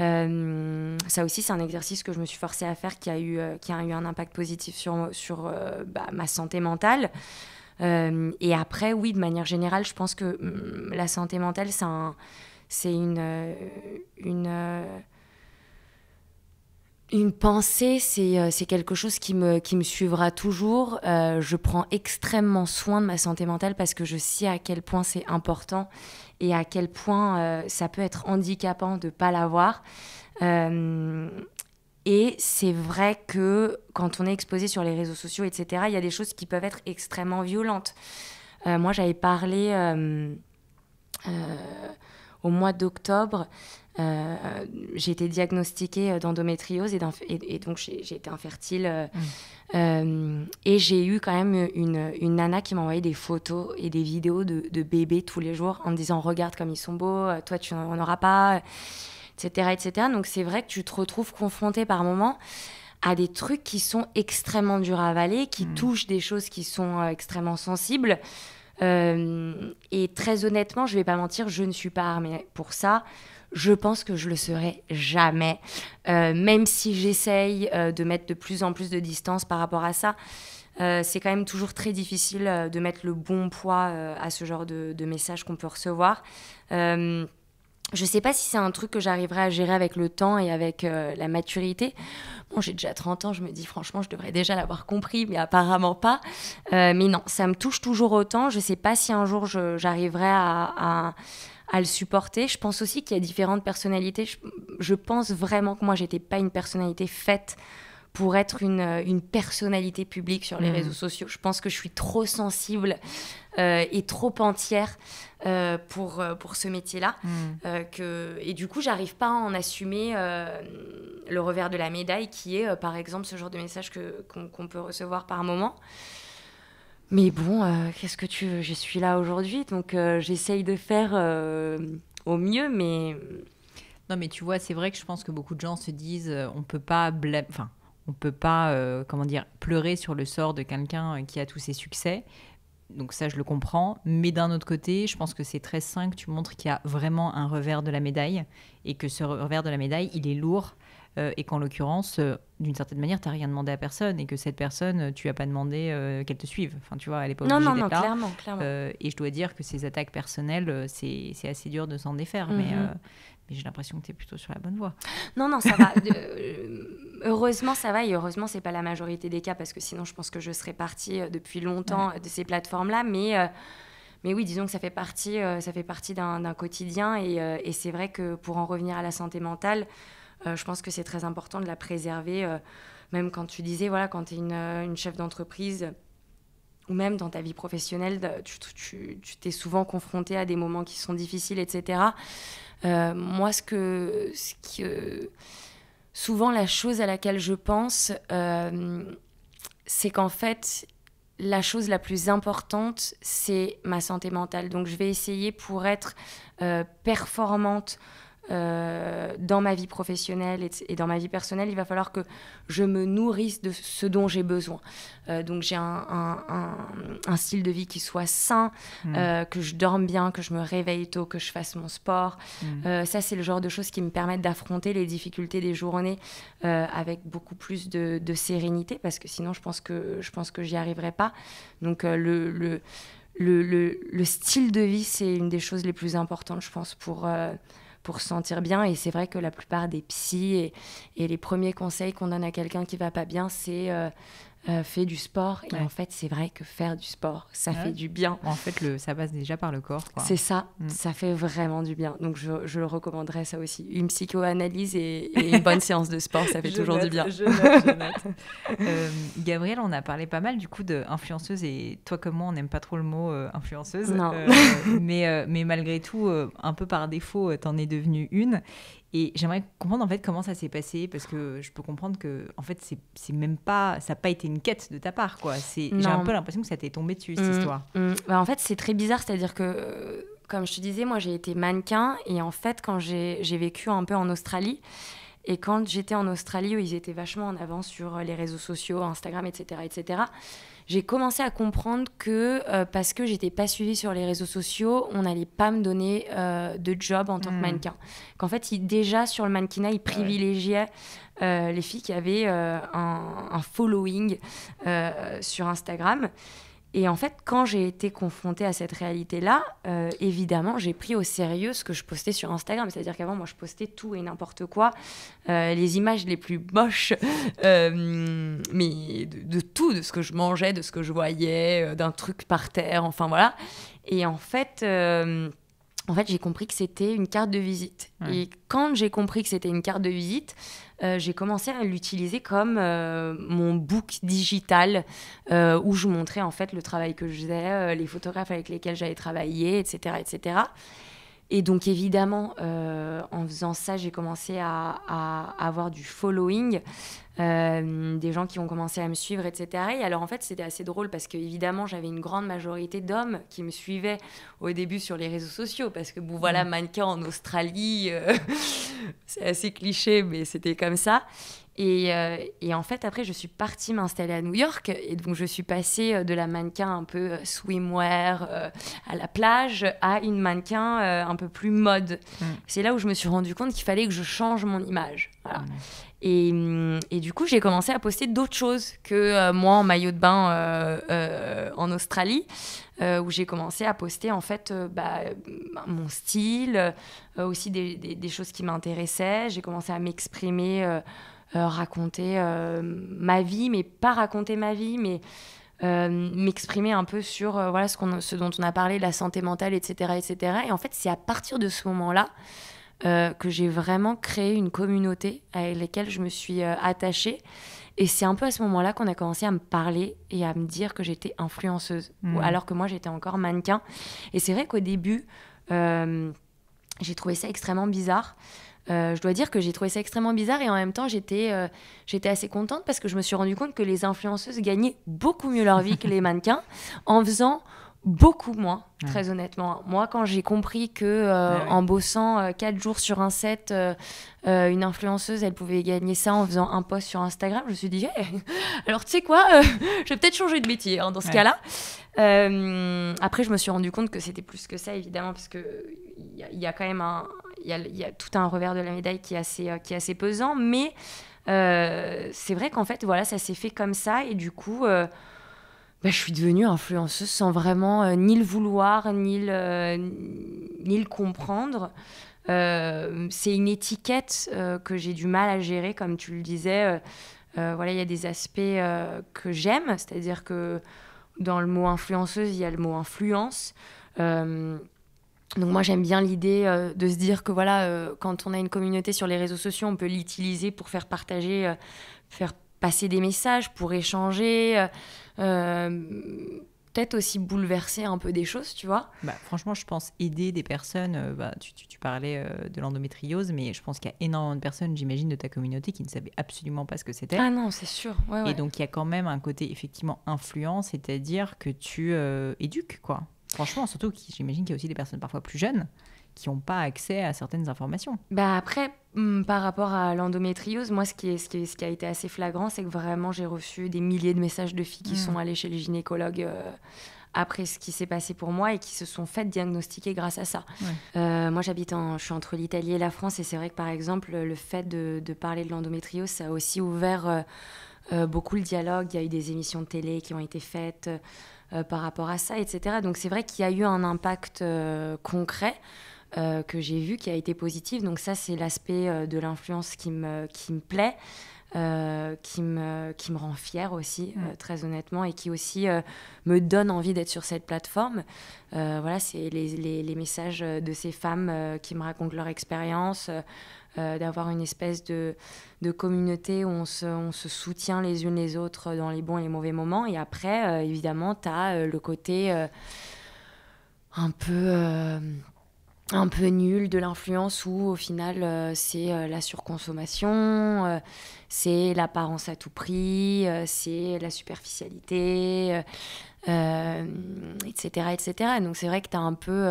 Euh, ça aussi, c'est un exercice que je me suis forcée à faire qui a eu, euh, qui a eu un impact positif sur, sur euh, bah, ma santé mentale. et après, oui, de manière générale, je pense que mm, la santé mentale, c'est un, une, une, une pensée, c'est quelque chose qui me, qui me suivra toujours. je prends extrêmement soin de ma santé mentale parce que je sais à quel point c'est important et à quel point euh, ça peut être handicapant de ne pas l'avoir. Euh, et c'est vrai que quand on est exposé sur les réseaux sociaux, etc., il y a des choses qui peuvent être extrêmement violentes. Euh, moi, j'avais parlé au mois d'octobre, euh, j'ai été diagnostiquée euh, d'endométriose et, donc j'ai été infertile. Euh, mmh. et j'ai eu quand même une, nana qui m'a envoyé des photos et des vidéos de, bébés tous les jours en me disant Regarde comme ils sont beaux, toi tu n'en auras pas, etc. etc. Donc c'est vrai que tu te retrouves confrontée par moments à des trucs qui sont extrêmement durs à avaler, qui mmh. touchent des choses qui sont extrêmement sensibles. Euh, et très honnêtement, je vais pas mentir, je ne suis pas armée pour ça. Je pense que je le serai jamais, euh, même si j'essaye euh, de mettre de plus en plus de distance par rapport à ça. c'est quand même toujours très difficile de mettre le bon poids à ce genre de, de messages qu'on peut recevoir. Je sais pas si c'est un truc que j'arriverai à gérer avec le temps et avec euh, la maturité. Bon, j'ai déjà 30 ans, je me dis franchement, je devrais déjà l'avoir compris, mais apparemment pas. Euh, mais non, ça me touche toujours autant. Je sais pas si un jour j'arriverai à, le supporter. Je pense aussi qu'il y a différentes personnalités. Je, je pense vraiment que moi, j'étais pas une personnalité faite pour être une, euh, une personnalité publique sur les mm. réseaux sociaux. Je pense que je suis trop sensible euh, et trop entière euh, pour, pour ce métier-là. Mm. que... et du coup, j'arrive pas à en assumer le revers de la médaille qui est, par exemple, ce genre de message qu'on peut recevoir par moment. Mais bon, qu'est-ce que tu veux Je suis là aujourd'hui, donc j'essaye de faire au mieux, mais... Non, mais tu vois, c'est vrai que je pense que beaucoup de gens se disent, on peut pas blâmer... Enfin, on peut pas euh, comment dire pleurer sur le sort de quelqu'un euh, qui a tous ses succès. Donc ça, je le comprends. Mais d'un autre côté, je pense que c'est très sain que tu montres qu'il y a vraiment un revers de la médaille et que ce revers de la médaille, il est lourd euh, et qu'en l'occurrence, d'une certaine manière, tu n'as rien demandé à personne et que cette personne, tu n'as pas demandé qu'elle te suive. Enfin, tu vois, elle n'est pas obligée non, non, non, clairement, et je dois dire que ces attaques personnelles, c'est assez dur de s'en défaire. Mm-hmm. Mais, mais j'ai l'impression que tu es plutôt sur la bonne voie. Non, non, ça va. Euh, heureusement, ça va. Et heureusement, c'est pas la majorité des cas parce que sinon, je pense que je serais partie euh, depuis longtemps euh, de ces plateformes-là. Mais, mais oui, disons que ça fait partie, ça fait partie d'un quotidien. Et, c'est vrai que pour en revenir à la santé mentale, je pense que c'est très important de la préserver. même quand tu disais, voilà, quand tu es une, une chef d'entreprise ou même dans ta vie professionnelle, tu t'es souvent confronté à des moments qui sont difficiles, etc. Euh, moi, ce que, euh, souvent la chose à laquelle je pense, euh, c'est qu'en fait, la chose la plus importante, c'est ma santé mentale. Donc, je vais essayer pour être performante euh, dans ma vie professionnelle et, dans ma vie personnelle, il va falloir que je me nourrisse de ce dont j'ai besoin. Euh, donc j'ai un, style de vie qui soit sain, mm. euh, que je dorme bien, que je me réveille tôt, que je fasse mon sport. Mm. ça, c'est le genre de choses qui me permettent d'affronter les difficultés des journées avec beaucoup plus de, sérénité, parce que sinon, je pense que je pense que j'y arriverai pas. Donc le, le, le, le, style de vie, c'est une des choses les plus importantes, je pense, pour pour se sentir bien. Et c'est vrai que la plupart des psys et, et les premiers conseils qu'on donne à quelqu'un qui va pas bien, c'est euh, euh, fait du sport. Et en fait, c'est vrai que faire du sport, ça fait du bien. En fait, le, ça passe déjà par le corps. C'est ça, mm. ça fait vraiment du bien. Donc, je, je, le recommanderais ça aussi. Une psychoanalyse et, une bonne séance de sport, ça fait toujours du bien. Je note, je note. Euh, Gabriel, on a parlé pas mal du coup d'influenceuse et toi comme moi, on n'aime pas trop le mot euh, influenceuse. Non. mais, mais malgré tout, un peu par défaut, t'en es devenue une. Et j'aimerais comprendre en fait comment ça s'est passé parce que je peux comprendre que en fait c'est même pas ça n'a pas été une quête de ta part quoi. j'ai un peu l'impression que ça t'est tombé dessus cette mmh, histoire. Mmh. Bah, en fait c'est très bizarre c'est à dire que euh, comme je te disais moi j'ai été mannequin et en fait quand j'ai vécu un peu en Australie et quand j'étais en Australie où ils étaient vachement en avance sur euh, les réseaux sociaux Instagram etc etc j'ai commencé à comprendre que euh, parce que j'étais pas suivie sur les réseaux sociaux, on n'allait pas me donner euh, de job en tant que hmm. mannequin. Qu'en fait, déjà sur le mannequinat, ils privilégiaient euh, les filles qui avaient un, un, following sur Instagram. Et en fait, quand j'ai été confrontée à cette réalité-là, euh, évidemment, j'ai pris au sérieux ce que je postais sur Instagram. C'est-à-dire qu'avant, moi, je postais tout et n'importe quoi, euh, les images les plus moches, euh, mais de, tout, de ce que je mangeais, de ce que je voyais, d'un truc par terre, enfin voilà. Et en fait en fait, j'ai compris que c'était une carte de visite. Et quand j'ai compris que c'était une carte de visite, euh, j'ai commencé à l'utiliser comme euh, mon book digital euh, où je montrais en fait le travail que je faisais, les photographes avec lesquels j'avais travaillé, etc., etc. Et donc évidemment, euh, en faisant ça, j'ai commencé à, avoir du following, euh, des gens qui ont commencé à me suivre, etc. Et alors en fait, c'était assez drôle parce que évidemment, j'avais une grande majorité d'hommes qui me suivaient au début sur les réseaux sociaux parce que bon voilà, mm. mannequin en Australie, euh, c'est assez cliché, mais c'était comme ça. Euh, et, en fait, après, je suis partie m'installer à New York. Et donc, je suis passée euh, de la mannequin un peu euh, swimwear à la plage à une mannequin un peu plus mode. Mm. C'est là où je me suis rendu compte qu'il fallait que je change mon image. Mm. Et, mm, et, du coup, j'ai commencé à poster d'autres choses que moi en maillot de bain en Australie, où j'ai commencé à poster en fait bah, mon style, aussi des, des, choses qui m'intéressaient. J'ai commencé à m'exprimer euh, raconter euh, ma vie, mais pas raconter ma vie, mais euh, m'exprimer un peu sur voilà ce, qu'on, ce dont on a parlé, la santé mentale, etc. etc. Et en fait, c'est à partir de ce moment-là que j'ai vraiment créé une communauté à laquelle je me suis attachée. Et c'est un peu à ce moment-là qu'on a commencé à me parler et à me dire que j'étais influenceuse, mmh. alors que moi j'étais encore mannequin. Et c'est vrai qu'au début, j'ai trouvé ça extrêmement bizarre. Euh, je dois dire que j'ai trouvé ça extrêmement bizarre et en même temps j'étais euh, j'étais assez contente parce que je me suis rendu compte que les influenceuses gagnaient beaucoup mieux leur vie que les mannequins en faisant beaucoup moins très honnêtement moi quand j'ai compris que euh, en bossant 4 jours sur un set une influenceuse elle pouvait gagner ça en faisant un post sur Instagram je me suis dit alors tu sais quoi je vais peut-être changer de métier hein, dans ce cas-là après je me suis rendu compte que c'était plus que ça évidemment parce que il y, a quand même un, il y, a, tout un revers de la médaille qui est assez, euh, qui est assez pesant, mais euh, c'est vrai qu'en fait, voilà, ça s'est fait comme ça, et du coup... Euh, bah, je suis devenue influenceuse sans vraiment ni le vouloir, ni le, ni le comprendre. c'est une étiquette que j'ai du mal à gérer, comme tu le disais. voilà, il y a des aspects que j'aime, c'est-à-dire que dans le mot influenceuse, il y a le mot influence. Donc moi j'aime bien l'idée euh, de se dire que voilà, euh, quand on a une communauté sur les réseaux sociaux, on peut l'utiliser pour faire partager, euh, faire passer des messages, pour échanger, peut-être aussi bouleverser un peu des choses, tu vois. Bah, franchement, je pense aider des personnes, bah, tu, parlais de l'endométriose, mais je pense qu'il y a énormément de personnes, j'imagine, de ta communauté qui ne savaient absolument pas ce que c'était. Ah non, c'est sûr. et donc il y a quand même un côté effectivement influent, c'est-à-dire que tu éduques, quoi. Franchement, surtout que j'imagine qu'il y a aussi des personnes parfois plus jeunes qui n'ont pas accès à certaines informations. Bah après, hmm, par rapport à l'endométriose, moi, ce qui, est, ce, qui a été assez flagrant, c'est que vraiment, j'ai reçu des milliers de messages de filles qui hmm. sont allées chez les gynécologues. Euh, après ce qui s'est passé pour moi et qui se sont faites diagnostiquer grâce à ça. Euh, moi, j'habite en, je suis entre l'Italie et la France et c'est vrai que par exemple, le fait de, parler de l'endométriose, ça a aussi ouvert euh, beaucoup le dialogue. Il y a eu des émissions de télé qui ont été faites. Euh, par rapport à ça, etc. Donc c'est vrai qu'il y a eu un impact euh, concret. Euh, que j'ai vu qui a été positif. Donc ça, c'est l'aspect de l'influence qui me, qui me plaît. Euh, qui, me, qui me rend fière aussi, euh, mm. très honnêtement, et qui aussi euh, me donne envie d'être sur cette plateforme. voilà, c'est les, les, messages de ces femmes qui me racontent leur expérience, d'avoir une espèce de, de communauté où on se, on se, soutient les unes les autres dans les bons et les mauvais moments. Et après, évidemment, tu as le côté un peu un peu nul de l'influence où au final euh, c'est euh, la surconsommation, euh, c'est l'apparence à tout prix, c'est la superficialité, etc., etc. Donc c'est vrai que tu as un peu...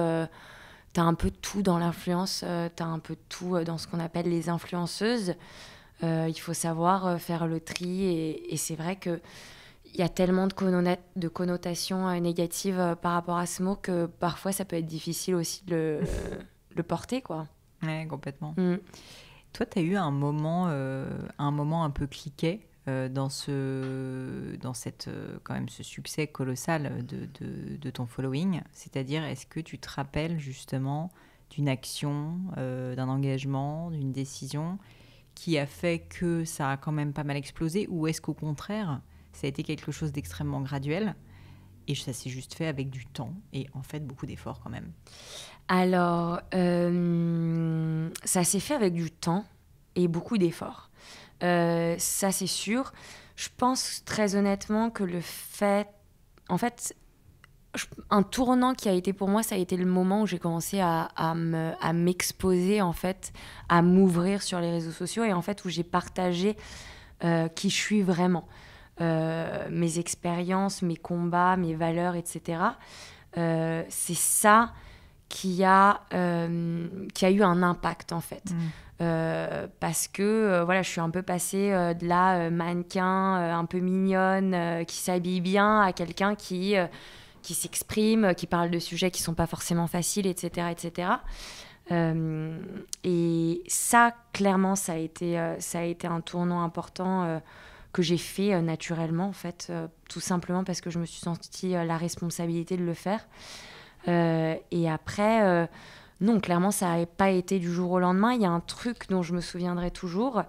As un peu tout dans l'influence, tu as un peu tout dans ce qu'on appelle les influenceuses. il faut savoir faire le tri et, et c'est vrai que il y a tellement de, de connotations euh, négatives euh, par rapport à ce mot que parfois ça peut être difficile aussi de le, porter, quoi. Ouais, complètement. Mm. Toi, tu as eu un moment, euh, un moment un peu cliqué dans, ce, dans cette, quand même ce succès colossal de, ton following. C'est-à-dire, est-ce que tu te rappelles justement d'une action, d'un engagement, d'une décision qui a fait que ça a quand même pas mal explosé Ou est-ce qu'au contraire, ça a été quelque chose d'extrêmement graduel. Et ça s'est juste fait avec du temps et en fait beaucoup d'efforts quand même. Alors, euh, ça s'est fait avec du temps et beaucoup d'efforts. Euh, ça, c'est sûr. Je pense très honnêtement que le fait. En fait, un tournant qui a été pour moi, ça a été le moment où j'ai commencé à, à m'exposer, en fait, à m'ouvrir sur les réseaux sociaux et en fait où j'ai partagé euh, qui je suis vraiment. Euh, mes expériences, mes combats, mes valeurs, etc. Euh, c'est ça qui a, euh, qui a eu un impact en fait. Mm. parce que voilà, je suis un peu passée de la mannequin un peu mignonne qui s'habille bien à quelqu'un qui, qui s'exprime, qui parle de sujets qui sont pas forcément faciles, etc. etc. et ça, clairement, ça a été, ça a été un tournant important que j'ai fait euh, naturellement, en fait, euh, tout simplement parce que je me suis sentie euh, la responsabilité de le faire. et après, non, clairement, ça n'avait pas été du jour au lendemain. Il y a un truc dont je me souviendrai toujours.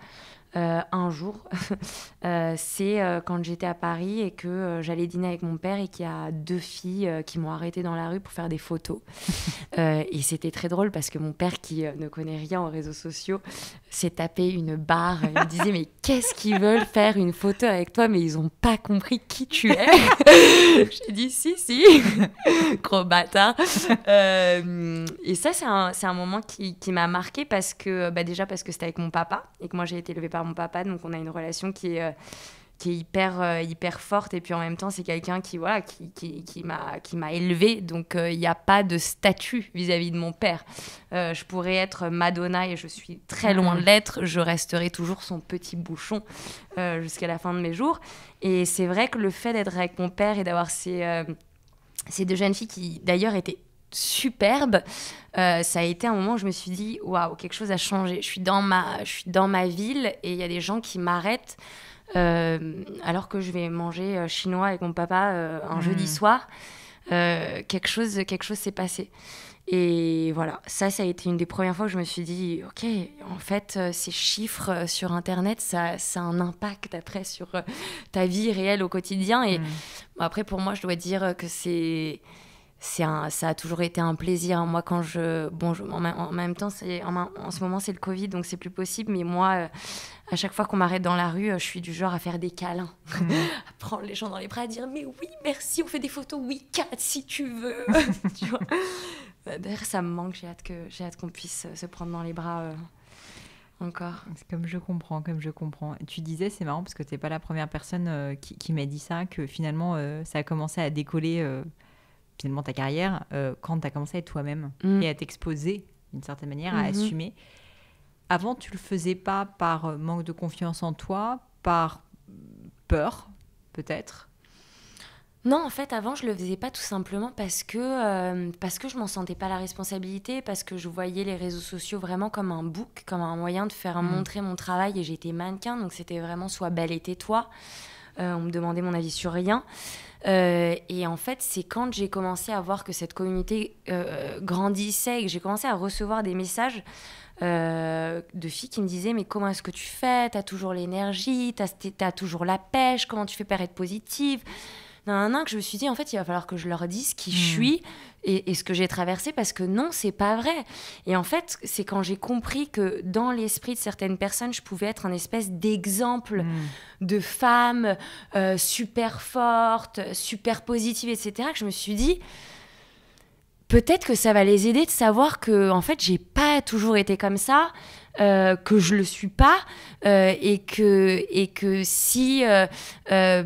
Euh, un jour, euh, c'est euh, quand j'étais à Paris et que j'allais dîner avec mon père et qu'il y a deux filles qui m'ont arrêtée dans la rue pour faire des photos. et c'était très drôle parce que mon père, qui ne connaît rien aux réseaux sociaux, s'est tapé une barre. Il me disait Mais qu'est-ce qu'ils veulent faire une photo avec toi Mais ils n'ont pas compris qui tu es. J'ai dit Si, si, gros bâtard. et ça, c'est un, moment qui, m'a marqué parce que, bah, déjà, parce que c'était avec mon papa et que moi, j'ai été élevée par mon papa, donc on a une relation qui est euh, qui est hyper euh, hyper forte et puis en même temps c'est quelqu'un qui voilà qui m'a qui m'a élevé donc euh, il n'y a pas de statut vis-à-vis de mon père je pourrais être Madonna et je suis très loin de mm. l'être je resterai toujours son petit bouchon jusqu'à la fin de mes jours et c'est vrai que le fait d'être avec mon père et d'avoir ces ces deux jeunes filles qui d'ailleurs étaient superbe. Euh, ça a été un moment où je me suis dit waouh quelque chose a changé. Je suis dans ma je suis dans ma ville et il y a des gens qui m'arrêtent euh, alors que je vais manger euh, chinois avec mon papa un jeudi mmh. soir. quelque chose quelque chose s'est passé. Et voilà, ça, ça a été une des premières fois où je me suis dit, OK, en fait, ces chiffres sur Internet, ça, ça a un impact après sur ta vie réelle au quotidien. Et mmh. après, pour moi, je dois dire que c'est c'est ça a toujours été un plaisir. Hein. Moi, quand je. Bon, en, même temps, en, en ce moment, c'est le Covid, donc c'est plus possible. Mais moi, euh, à chaque fois qu'on m'arrête dans la rue, euh, je suis du genre à faire des câlins, mmh. à prendre les gens dans les bras, à dire Mais oui, merci, on fait des photos, oui, Kat, si tu veux. tu bah, D'ailleurs, ça me manque, j'ai hâte, que, j'ai hâte qu'on puisse euh, se prendre dans les bras. encore. Comme je comprends, comme je comprends. Tu disais, c'est marrant parce que tu n'es pas la première personne qui, qui m'a dit ça, que finalement, ça a commencé à décoller finalement ta carrière euh, quand tu as commencé à être toi-même mm. et à t'exposer d'une certaine manière, à mm-hmm. assumer. Avant, tu le faisais pas par euh, manque de confiance en toi, par peur, peut-être non, en fait, avant, je le faisais pas tout simplement parce que euh, parce que je m'en sentais pas la responsabilité, parce que je voyais les réseaux sociaux vraiment comme un book, comme un moyen de faire mm. montrer mon travail. Et j'étais mannequin, donc c'était vraiment soit belle et tais-toi. on me demandait mon avis sur rien. Euh, et en fait, c'est quand j'ai commencé à voir que cette communauté euh, euh, grandissait et que j'ai commencé à recevoir des messages de filles qui me disaient Mais comment est-ce que tu fais T'as toujours l'énergie, t'as as toujours la pêche, comment tu fais pour être positive un que je me suis dit, en fait, il va falloir que je leur dise qui je hmm. suis et, ce que j'ai traversé, parce que non, c'est pas vrai. Et en fait, c'est quand j'ai compris que dans l'esprit de certaines personnes, je pouvais être un espèce d'exemple hmm. de femme euh, super forte, super positive, etc., que je me suis dit, peut-être que ça va les aider de savoir que en fait j'ai pas toujours été comme ça euh, que je le suis pas euh, et que et que si euh,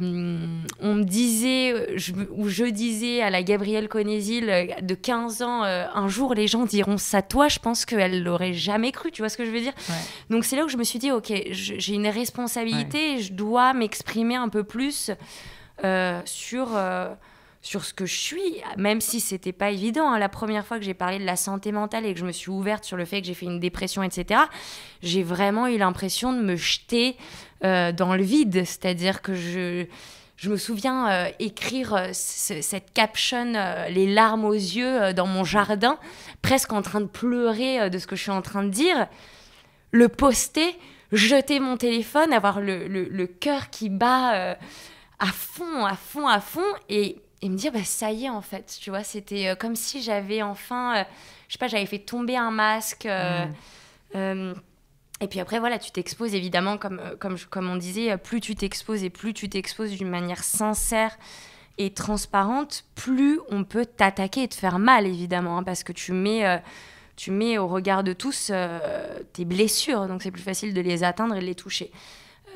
on me disait ou je disais à la Gabrielle Conésil de 15 ans un jour les gens diront ça toi je pense qu'elle l'aurait jamais cru tu vois ce que je veux dire donc c'est là où je me suis dit ok j'ai une responsabilité je dois m'exprimer un peu plus sur sur ce que je suis, même si c'était pas évident. Hein. La première fois que j'ai parlé de la santé mentale et que je me suis ouverte sur le fait que j'ai fait une dépression, etc., j'ai vraiment eu l'impression de me jeter euh, dans le vide. C'est-à-dire que je, je me souviens euh, écrire euh, cette caption, les larmes aux yeux, dans mon jardin, presque en train de pleurer de ce que je suis en train de dire, le poster, jeter mon téléphone, avoir le cœur qui bat. à fond, à fond, à fond, et et me dire bah, ça y est en fait tu vois c'était euh, comme si j'avais enfin euh, je sais pas j'avais fait tomber un masque euh, mm. et puis après voilà tu t'exposes évidemment comme comme comme on disait plus tu t'exposes et plus tu t'exposes d'une manière sincère et transparente plus on peut t'attaquer et te faire mal évidemment hein, parce que tu mets tu mets au regard de tous tes blessures donc c'est plus facile de les atteindre et de les toucher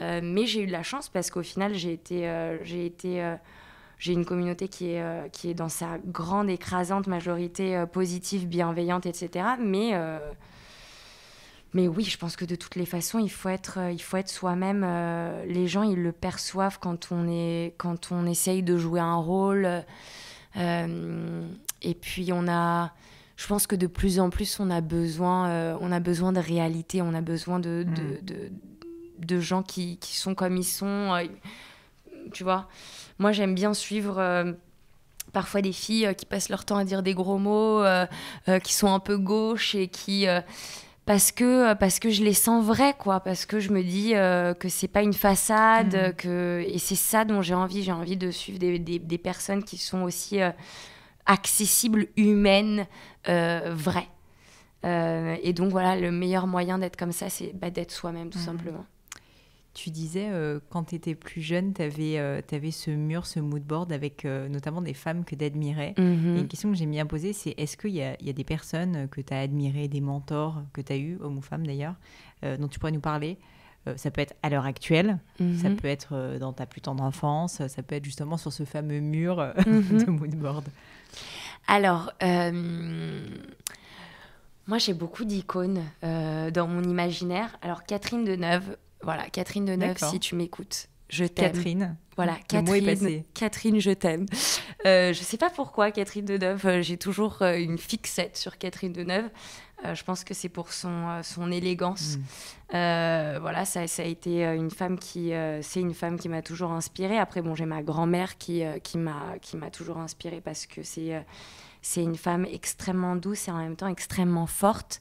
mais j'ai eu de la chance parce qu'au final j'ai été j'ai été j'ai une communauté qui est, euh, qui est dans sa grande, écrasante majorité euh, positive, bienveillante, etc. Mais, euh, mais oui, je pense que de toutes les façons, il faut être, il être soi-même. les gens, ils le perçoivent quand on, est, quand on essaye de jouer un rôle. et puis, on a je pense que de plus en plus, on a besoin, on a besoin de réalité, on a besoin de, de, mm. gens qui, qui, sont comme ils sont tu vois. Moi, j'aime bien suivre euh, parfois des filles euh, qui passent leur temps à dire des gros mots, euh, qui sont un peu gauches et qui parce que parce que je les sens vraies quoi, parce que je me dis que c'est pas une façade, mm. que et c'est ça dont j'ai envie. J'ai envie de suivre des, des, personnes qui sont aussi accessibles, humaines, vraies. et donc voilà, le meilleur moyen d'être comme ça, c'est bah, d'être soi-même tout mm. simplement. Tu disais, euh, quand tu étais plus jeune, euh, tu avais, ce mur, ce mood board avec euh, notamment des femmes que tu admirais. Mhm. une question que j'aime bien poser, c'est est-ce qu'il y, a, des personnes que tu as admirées, des mentors que tu as eus, hommes ou femmes d'ailleurs, dont tu pourrais nous parler ça peut être à l'heure actuelle, ça mhm. peut être dans ta plus tendre enfance, ça peut être justement sur ce fameux mur mhm. de mood board. Alors, moi j'ai beaucoup d'icônes dans mon imaginaire. Alors Catherine Deneuve, voilà, Catherine Deneuve, si tu m'écoutes, je t'aime. Catherine. Voilà, Catherine. Catherine, je t'aime. Je euh, je sais pas pourquoi Catherine Deneuve, euh, j'ai toujours euh, une fixette sur Catherine Deneuve. je pense que c'est pour son, son élégance. Hmm. voilà, ça, a été une femme qui, c'est une femme qui m'a toujours inspirée. Après, bon, j'ai ma grand-mère qui, qui m'a, qui m'a toujours inspirée parce que c'est, c'est une femme extrêmement douce et en même temps extrêmement forte.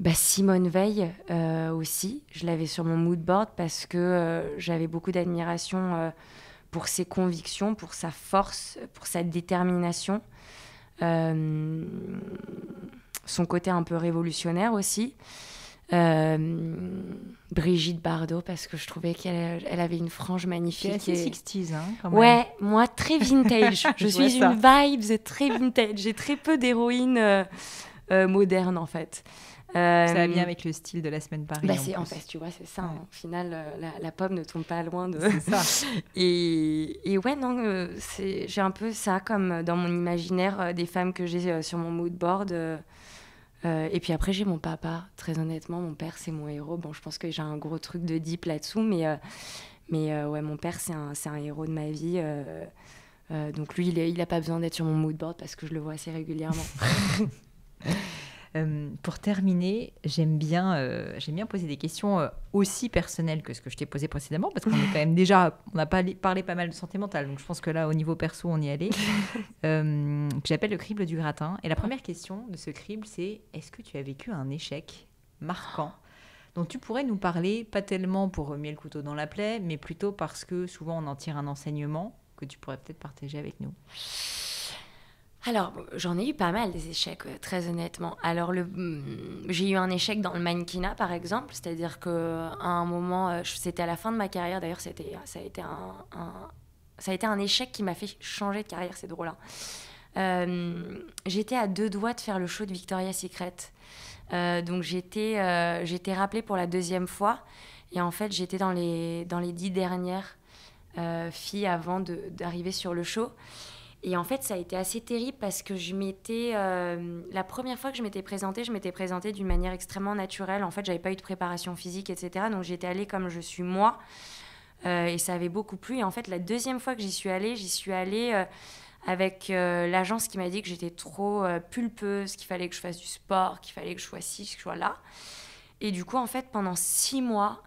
Bah, Simone Veil euh, aussi, je l'avais sur mon mood board parce que euh, j'avais beaucoup d'admiration euh, pour ses convictions, pour sa force, pour sa détermination, son côté un peu révolutionnaire aussi. Brigitte Bardot parce que je trouvais qu'elle avait une frange magnifique. Et... 60s, hein, Ouais, moi très vintage. je, suis une vibes très vintage. J'ai très peu d'héroïnes modernes en fait. Euh, ça va bien avec le style de la semaine Paris. Bah, en, fait, tu vois, c'est ça. Hein. Au final, euh, la, pomme ne tombe pas loin de. ça. et, ouais, non, euh, j'ai un peu ça comme dans mon imaginaire des femmes que j'ai sur mon mood board. et puis après, j'ai mon papa. Très honnêtement, mon père, c'est mon héros. Bon, je pense que j'ai un gros truc de deep là-dessous, mais, mais ouais, mon père, c'est un, un, héros de ma vie. donc lui, il n'a pas besoin d'être sur mon mood board parce que je le vois assez régulièrement. Euh, pour terminer, euh, j'aime bien, poser des questions euh, aussi personnelles que ce que je t'ai posé précédemment, parce qu'on est quand même déjà, on a parlé, pas mal de santé mentale, donc je pense que là, au niveau perso, on y allait. j'appelle le crible du gratin. Et la ah. première question de ce crible, c'est est-ce que tu as vécu un échec marquant dont tu pourrais nous parler, pas tellement pour remuer le couteau dans la plaie, mais plutôt parce que souvent on en tire un enseignement que tu pourrais peut-être partager avec nous. Alors, j'en ai eu pas mal des échecs, euh, très honnêtement. Alors, mm, j'ai eu un échec dans le mannequinat, par exemple. C'est-à-dire qu'à un moment, euh, c'était à la fin de ma carrière. D'ailleurs, ça, a été un, ça a été un échec qui m'a fait changer de carrière, c'est drôle. Euh, j'étais à deux doigts de faire le show de Victoria's Secret. donc, j'étais rappelée pour la deuxième fois. Et en fait, j'étais dans les, dans les dix dernières filles avant d'arriver sur le show. Et en fait, ça a été assez terrible parce que je m'étais. Euh, la première fois que je m'étais présentée, je m'étais présentée d'une manière extrêmement naturelle. En fait, j'avais pas eu de préparation physique, etc. Donc j'étais allée comme je suis moi. Euh, et ça avait beaucoup plu. Et en fait, la deuxième fois que j'y suis allée, j'y suis allée euh, avec l'agence qui m'a dit que j'étais trop pulpeuse, qu'il fallait que je fasse du sport, qu'il fallait que je sois ci, que je sois là. Et du coup, en fait, pendant six mois,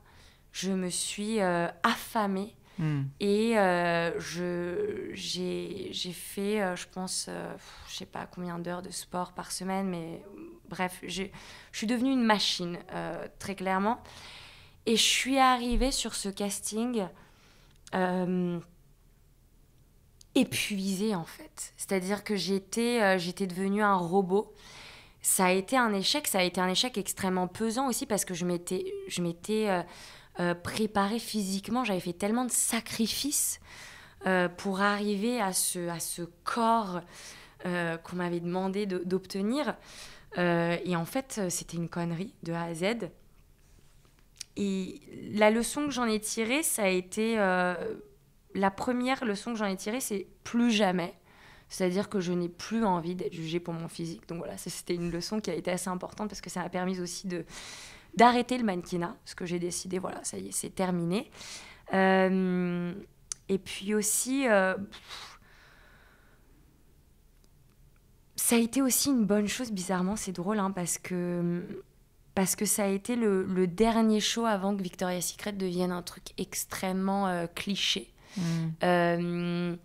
je me suis affamée Mm. Et euh, je j'ai fait, euh, je pense, je euh, je sais pas combien d'heures de sport par semaine, mais bref, je suis devenue une machine, très clairement. Et je suis arrivée sur ce casting épuisée, en fait. C'est-à-dire que j'étais devenue un robot ça a été un échec, ça a été un échec extrêmement pesant aussi parce que je m'étais, je m'étais, euh, préparé physiquement, j'avais fait tellement de sacrifices euh, pour arriver à ce, à ce corps euh, qu'on m'avait demandé d'obtenir. et en fait, c'était une connerie de A à Z. Et la leçon que j'en ai tirée, ça a été... la première leçon que j'en ai tirée, c'est plus jamais. C'est-à-dire que je n'ai plus envie d'être jugée pour mon physique. Donc voilà, c'était une leçon qui a été assez importante parce que ça m'a permis aussi de d'arrêter le mannequinat, ce que j'ai décidé, voilà, ça y est, c'est terminé. Euh, et puis aussi, euh, ça a été aussi une bonne chose, bizarrement, c'est drôle, hein, parce que parce que ça a été le, dernier show avant que Victoria's Secret devienne un truc extrêmement euh, cliché. Mm.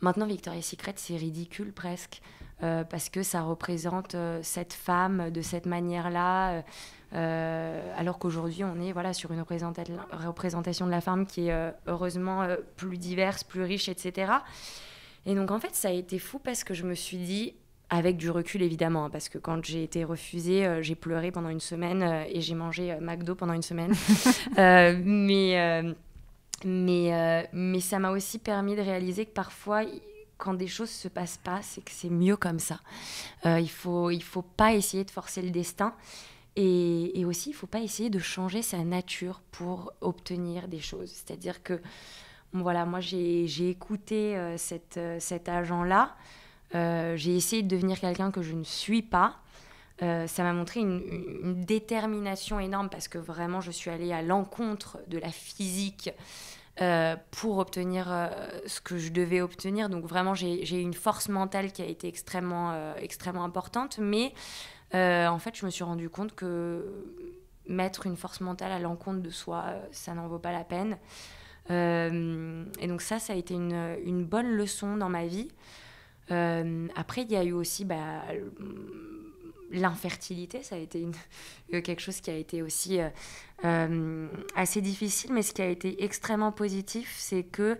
maintenant, Victoria's Secret, c'est ridicule presque, parce que ça représente cette femme de cette manière-là. Euh, alors qu'aujourd'hui, on est voilà, sur une représentation de la femme qui est euh, heureusement euh, plus diverse, plus riche, etc. Et donc, en fait, ça a été fou parce que je me suis dit, avec du recul évidemment, hein, parce que quand j'ai été refusée, j'ai pleuré pendant une semaine et j'ai mangé McDo pendant une semaine. mais, mais, mais ça m'a aussi permis de réaliser que parfois, quand des choses se passent pas, c'est que c'est mieux comme ça. il faut, il faut pas essayer de forcer le destin. Et, aussi, il ne faut pas essayer de changer sa nature pour obtenir des choses. C'est-à-dire que, voilà, moi j'ai écouté euh, cette, euh, cet agent-là, euh, j'ai essayé de devenir quelqu'un que je ne suis pas. ça m'a montré une, détermination énorme parce que vraiment je suis allée à l'encontre de la physique pour obtenir ce que je devais obtenir. Donc vraiment j'ai une force mentale qui a été extrêmement, extrêmement importante, mais euh, en fait, je me suis rendu compte que mettre une force mentale à l'encontre de soi, euh, ça n'en vaut pas la peine. Euh, et donc ça, ça a été une, bonne leçon dans ma vie. après, il y a eu aussi bah, l'infertilité, ça a été quelque chose qui a été aussi assez difficile, mais ce qui a été extrêmement positif, c'est que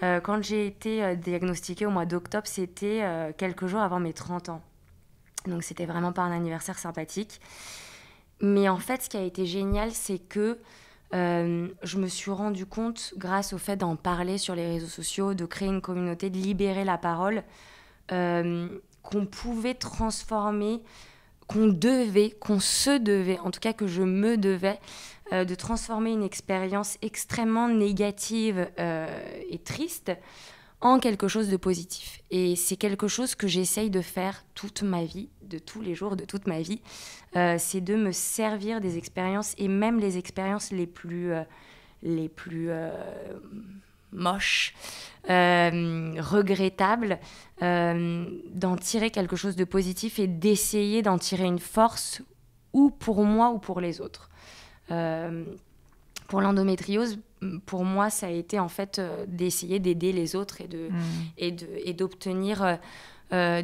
quand j'ai été diagnostiquée au mois d'octobre, c'était quelques jours avant mes 30 ans donc c'était vraiment pas un anniversaire sympathique. Mais en fait, ce qui a été génial, c'est que euh, je me suis rendu compte, grâce au fait d'en parler sur les réseaux sociaux, de créer une communauté, de libérer la parole, euh, qu'on pouvait transformer, qu'on devait, qu'on se devait, en tout cas que je me devais, euh, de transformer une expérience extrêmement négative et triste en quelque chose de positif. Et c'est quelque chose que j'essaye de faire toute ma vie, de tous les jours, de toute ma vie. Euh, c'est de me servir des expériences et même les expériences les plus, euh, les plus euh, moches, regrettables, d'en tirer quelque chose de positif et d'essayer d'en tirer une force, ou pour moi ou pour les autres. pour l'endométriose, pour moi, ça a été en fait euh, d'essayer d'aider les autres et de, mm. et de, et d'obtenir euh, euh,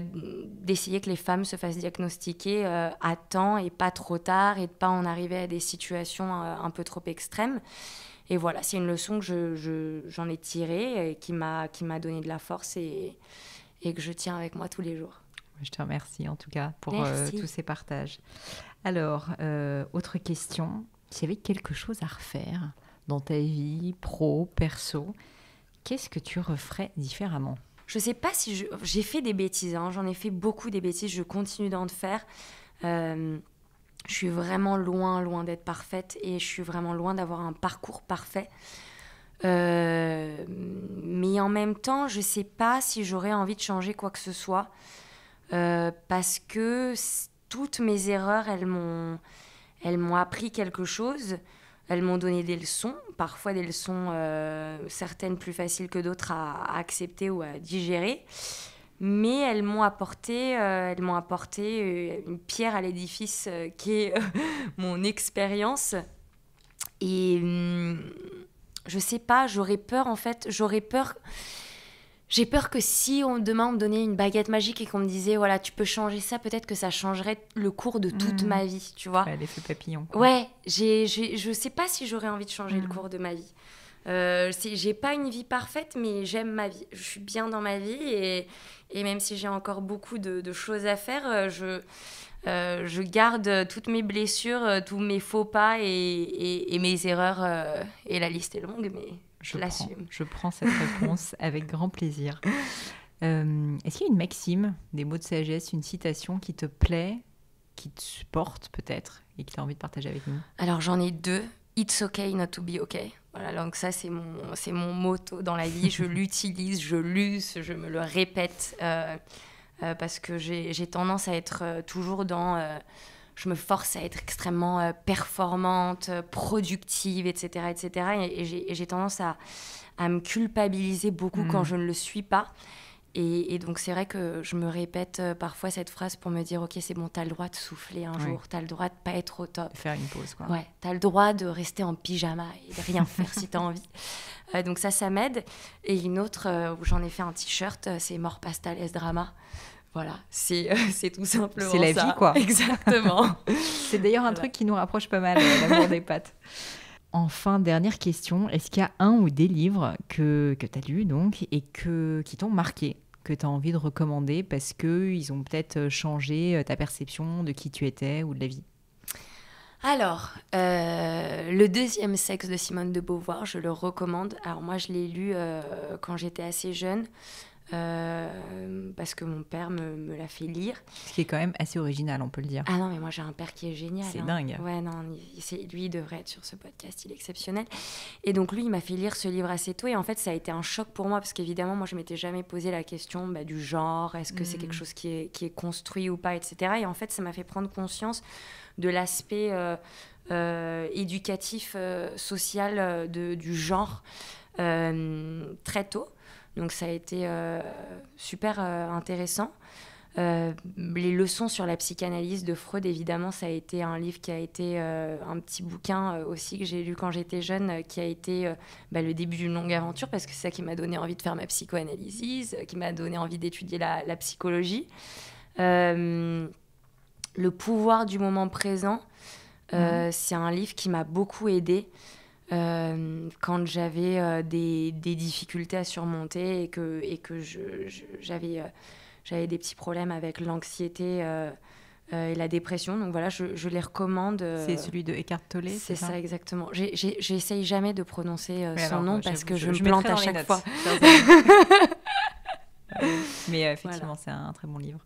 d'essayer que les femmes se fassent diagnostiquer à temps et pas trop tard et de pas en arriver à des situations un peu trop extrêmes. Et voilà, c'est une leçon que j'en ai tirée et qui m'a donné de la force et, et, que je tiens avec moi tous les jours. Je te remercie en tout cas pour tous ces partages. Alors, autre question, s'il y avait quelque chose à refaire, dans ta vie pro, perso, qu'est-ce que tu referais différemment Je sais pas si j'ai fait des bêtises, hein. j'en ai fait beaucoup des bêtises, je continue d'en faire. Euh, je suis vraiment loin, loin d'être parfaite et je suis vraiment loin d'avoir un parcours parfait. Euh, mais en même temps, je ne sais pas si j'aurais envie de changer quoi que ce soit euh, parce que toutes mes erreurs, elles m'ont, elles m'ont appris quelque chose. Elles m'ont donné des leçons, parfois des leçons euh, certaines plus faciles que d'autres à, accepter ou à digérer, mais elles m'ont apporté, euh, elles m'ont apporté euh, une pierre à l'édifice qui est mon expérience. Et hum, je sais pas, j'aurais peur en fait, j'aurais peur. J'ai peur que si on, demain on me donnait une baguette magique et qu'on me disait voilà tu peux changer ça, peut-être que ça changerait le cours de toute mmh. ma vie, tu vois. Ouais, L'effet papillon. Ouais, j'ai, je sais pas si j'aurais envie de changer le mmh. cours de ma vie. Euh, j'ai pas une vie parfaite, mais j'aime ma vie. Je suis bien dans ma vie et, et même si j'ai encore beaucoup de, choses à faire, euh, je, euh, je garde toutes mes blessures, euh, tous mes faux pas et, et, mes erreurs. et la liste est longue, mais je l'assume. Je prends cette réponse avec grand plaisir. Euh, est-ce qu'il y a une maxime, des mots de sagesse, une citation qui te plaît, qui te supporte peut-être et que tu as envie de partager avec nous Alors j'en ai deux. It's okay not to be okay. Voilà, donc ça c'est mon, c'est mon motto dans la vie. Je l'utilise, je l'use, je me le répète euh, euh, parce que j'ai tendance à être toujours dans je me force à être extrêmement euh, performante, euh, productive, etc. etc. et, j'ai tendance à, me culpabiliser beaucoup quand mm. je ne le suis pas. Et, donc, c'est vrai que je me répète euh, parfois cette phrase pour me dire Ok, c'est bon, t'as le droit de souffler un jour jour, t'as le droit de pas être au top. Faire une pause, quoi. Ouais, t'as le droit de rester en pyjama et de rien faire si t'as envie. donc, ça, ça m'aide. Et une autre où j'en ai fait un t-shirt, c'est Mort Pastal S Drama. Voilà, euh, c'est tout simplement. C'est la vie, quoi. Exactement. c'est d'ailleurs un truc qui nous rapproche pas mal, euh, l'amour des pattes. Enfin, dernière question, est-ce qu'il y a un ou des livres que, que tu as lus donc, et que, qui t'ont marqué, que tu as envie de recommander parce qu'ils ont peut-être euh, changé ta perception de qui tu étais ou de la vie alors, le deuxième sexe de Simone de Beauvoir, je le recommande. Alors moi, je l'ai lu quand j'étais assez jeune. Euh, parce que mon père me, l'a fait lire. Ce qui est quand même assez original, on peut le dire. Ah non, mais moi j'ai un père qui est génial. C'est hein. dingue. Ouais, non, lui il devrait être sur ce podcast, il est exceptionnel. Et donc lui, il m'a fait lire ce livre assez tôt, et en fait ça a été un choc pour moi, parce qu'évidemment, moi je m'étais jamais posé la question bah, du genre, est-ce que c'est hmm. quelque chose qui est, qui est construit ou pas, etc. Et en fait, ça m'a fait prendre conscience de l'aspect euh, euh, éducatif, social de, du genre très tôt. Donc ça a été euh, super euh, intéressant. Euh, les leçons sur la psychanalyse de Freud, évidemment, ça a été un livre qui a été un petit bouquin aussi que j'ai lu quand j'étais jeune, qui a été bah, le début d'une longue aventure parce que c'est ça qui m'a donné envie de faire ma psychoanalyse, qui m'a donné envie d'étudier la, psychologie. le pouvoir du moment présent, c'est un livre qui m'a beaucoup aidé. Euh, quand j'avais euh, des, difficultés à surmonter et que, et que euh, j'avais des petits problèmes avec l'anxiété et la dépression. Donc voilà, je, les recommande. c'est celui de Eckhart Tolle. C'est ça, ça exactement. J'essaye jamais de prononcer son nom parce que je, me plante à chaque fois. mais effectivement, c'est un très bon livre.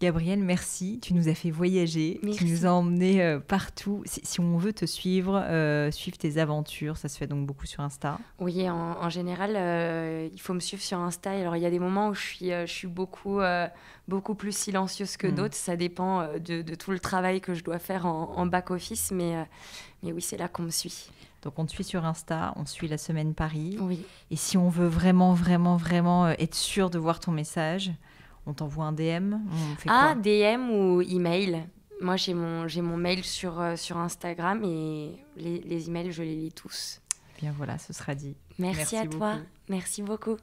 Gabrielle, merci. Tu nous as fait voyager, tu nous as emmenés euh, partout. Si, on veut te suivre, euh, suivre tes aventures, ça se fait donc beaucoup sur Insta. Oui, en, général, euh, il faut me suivre sur Insta. Alors, il y a des moments où je suis, beaucoup, beaucoup plus silencieuse que mm. d'autres. Ça dépend de, tout le travail que je dois faire en, en back-office, mais, mais oui, c'est là qu'on me suit. Donc on te suit sur Insta, on suit la semaine Paris. Oui. Et si on veut vraiment, vraiment, vraiment être sûr de voir ton message, on t'envoie un DM Ah, DM ou email. Moi, j'ai mon, j'ai mon mail sur, euh, sur Instagram et les, emails, je les lis tous. Bien voilà, ce sera dit. Merci, à toi. Merci beaucoup.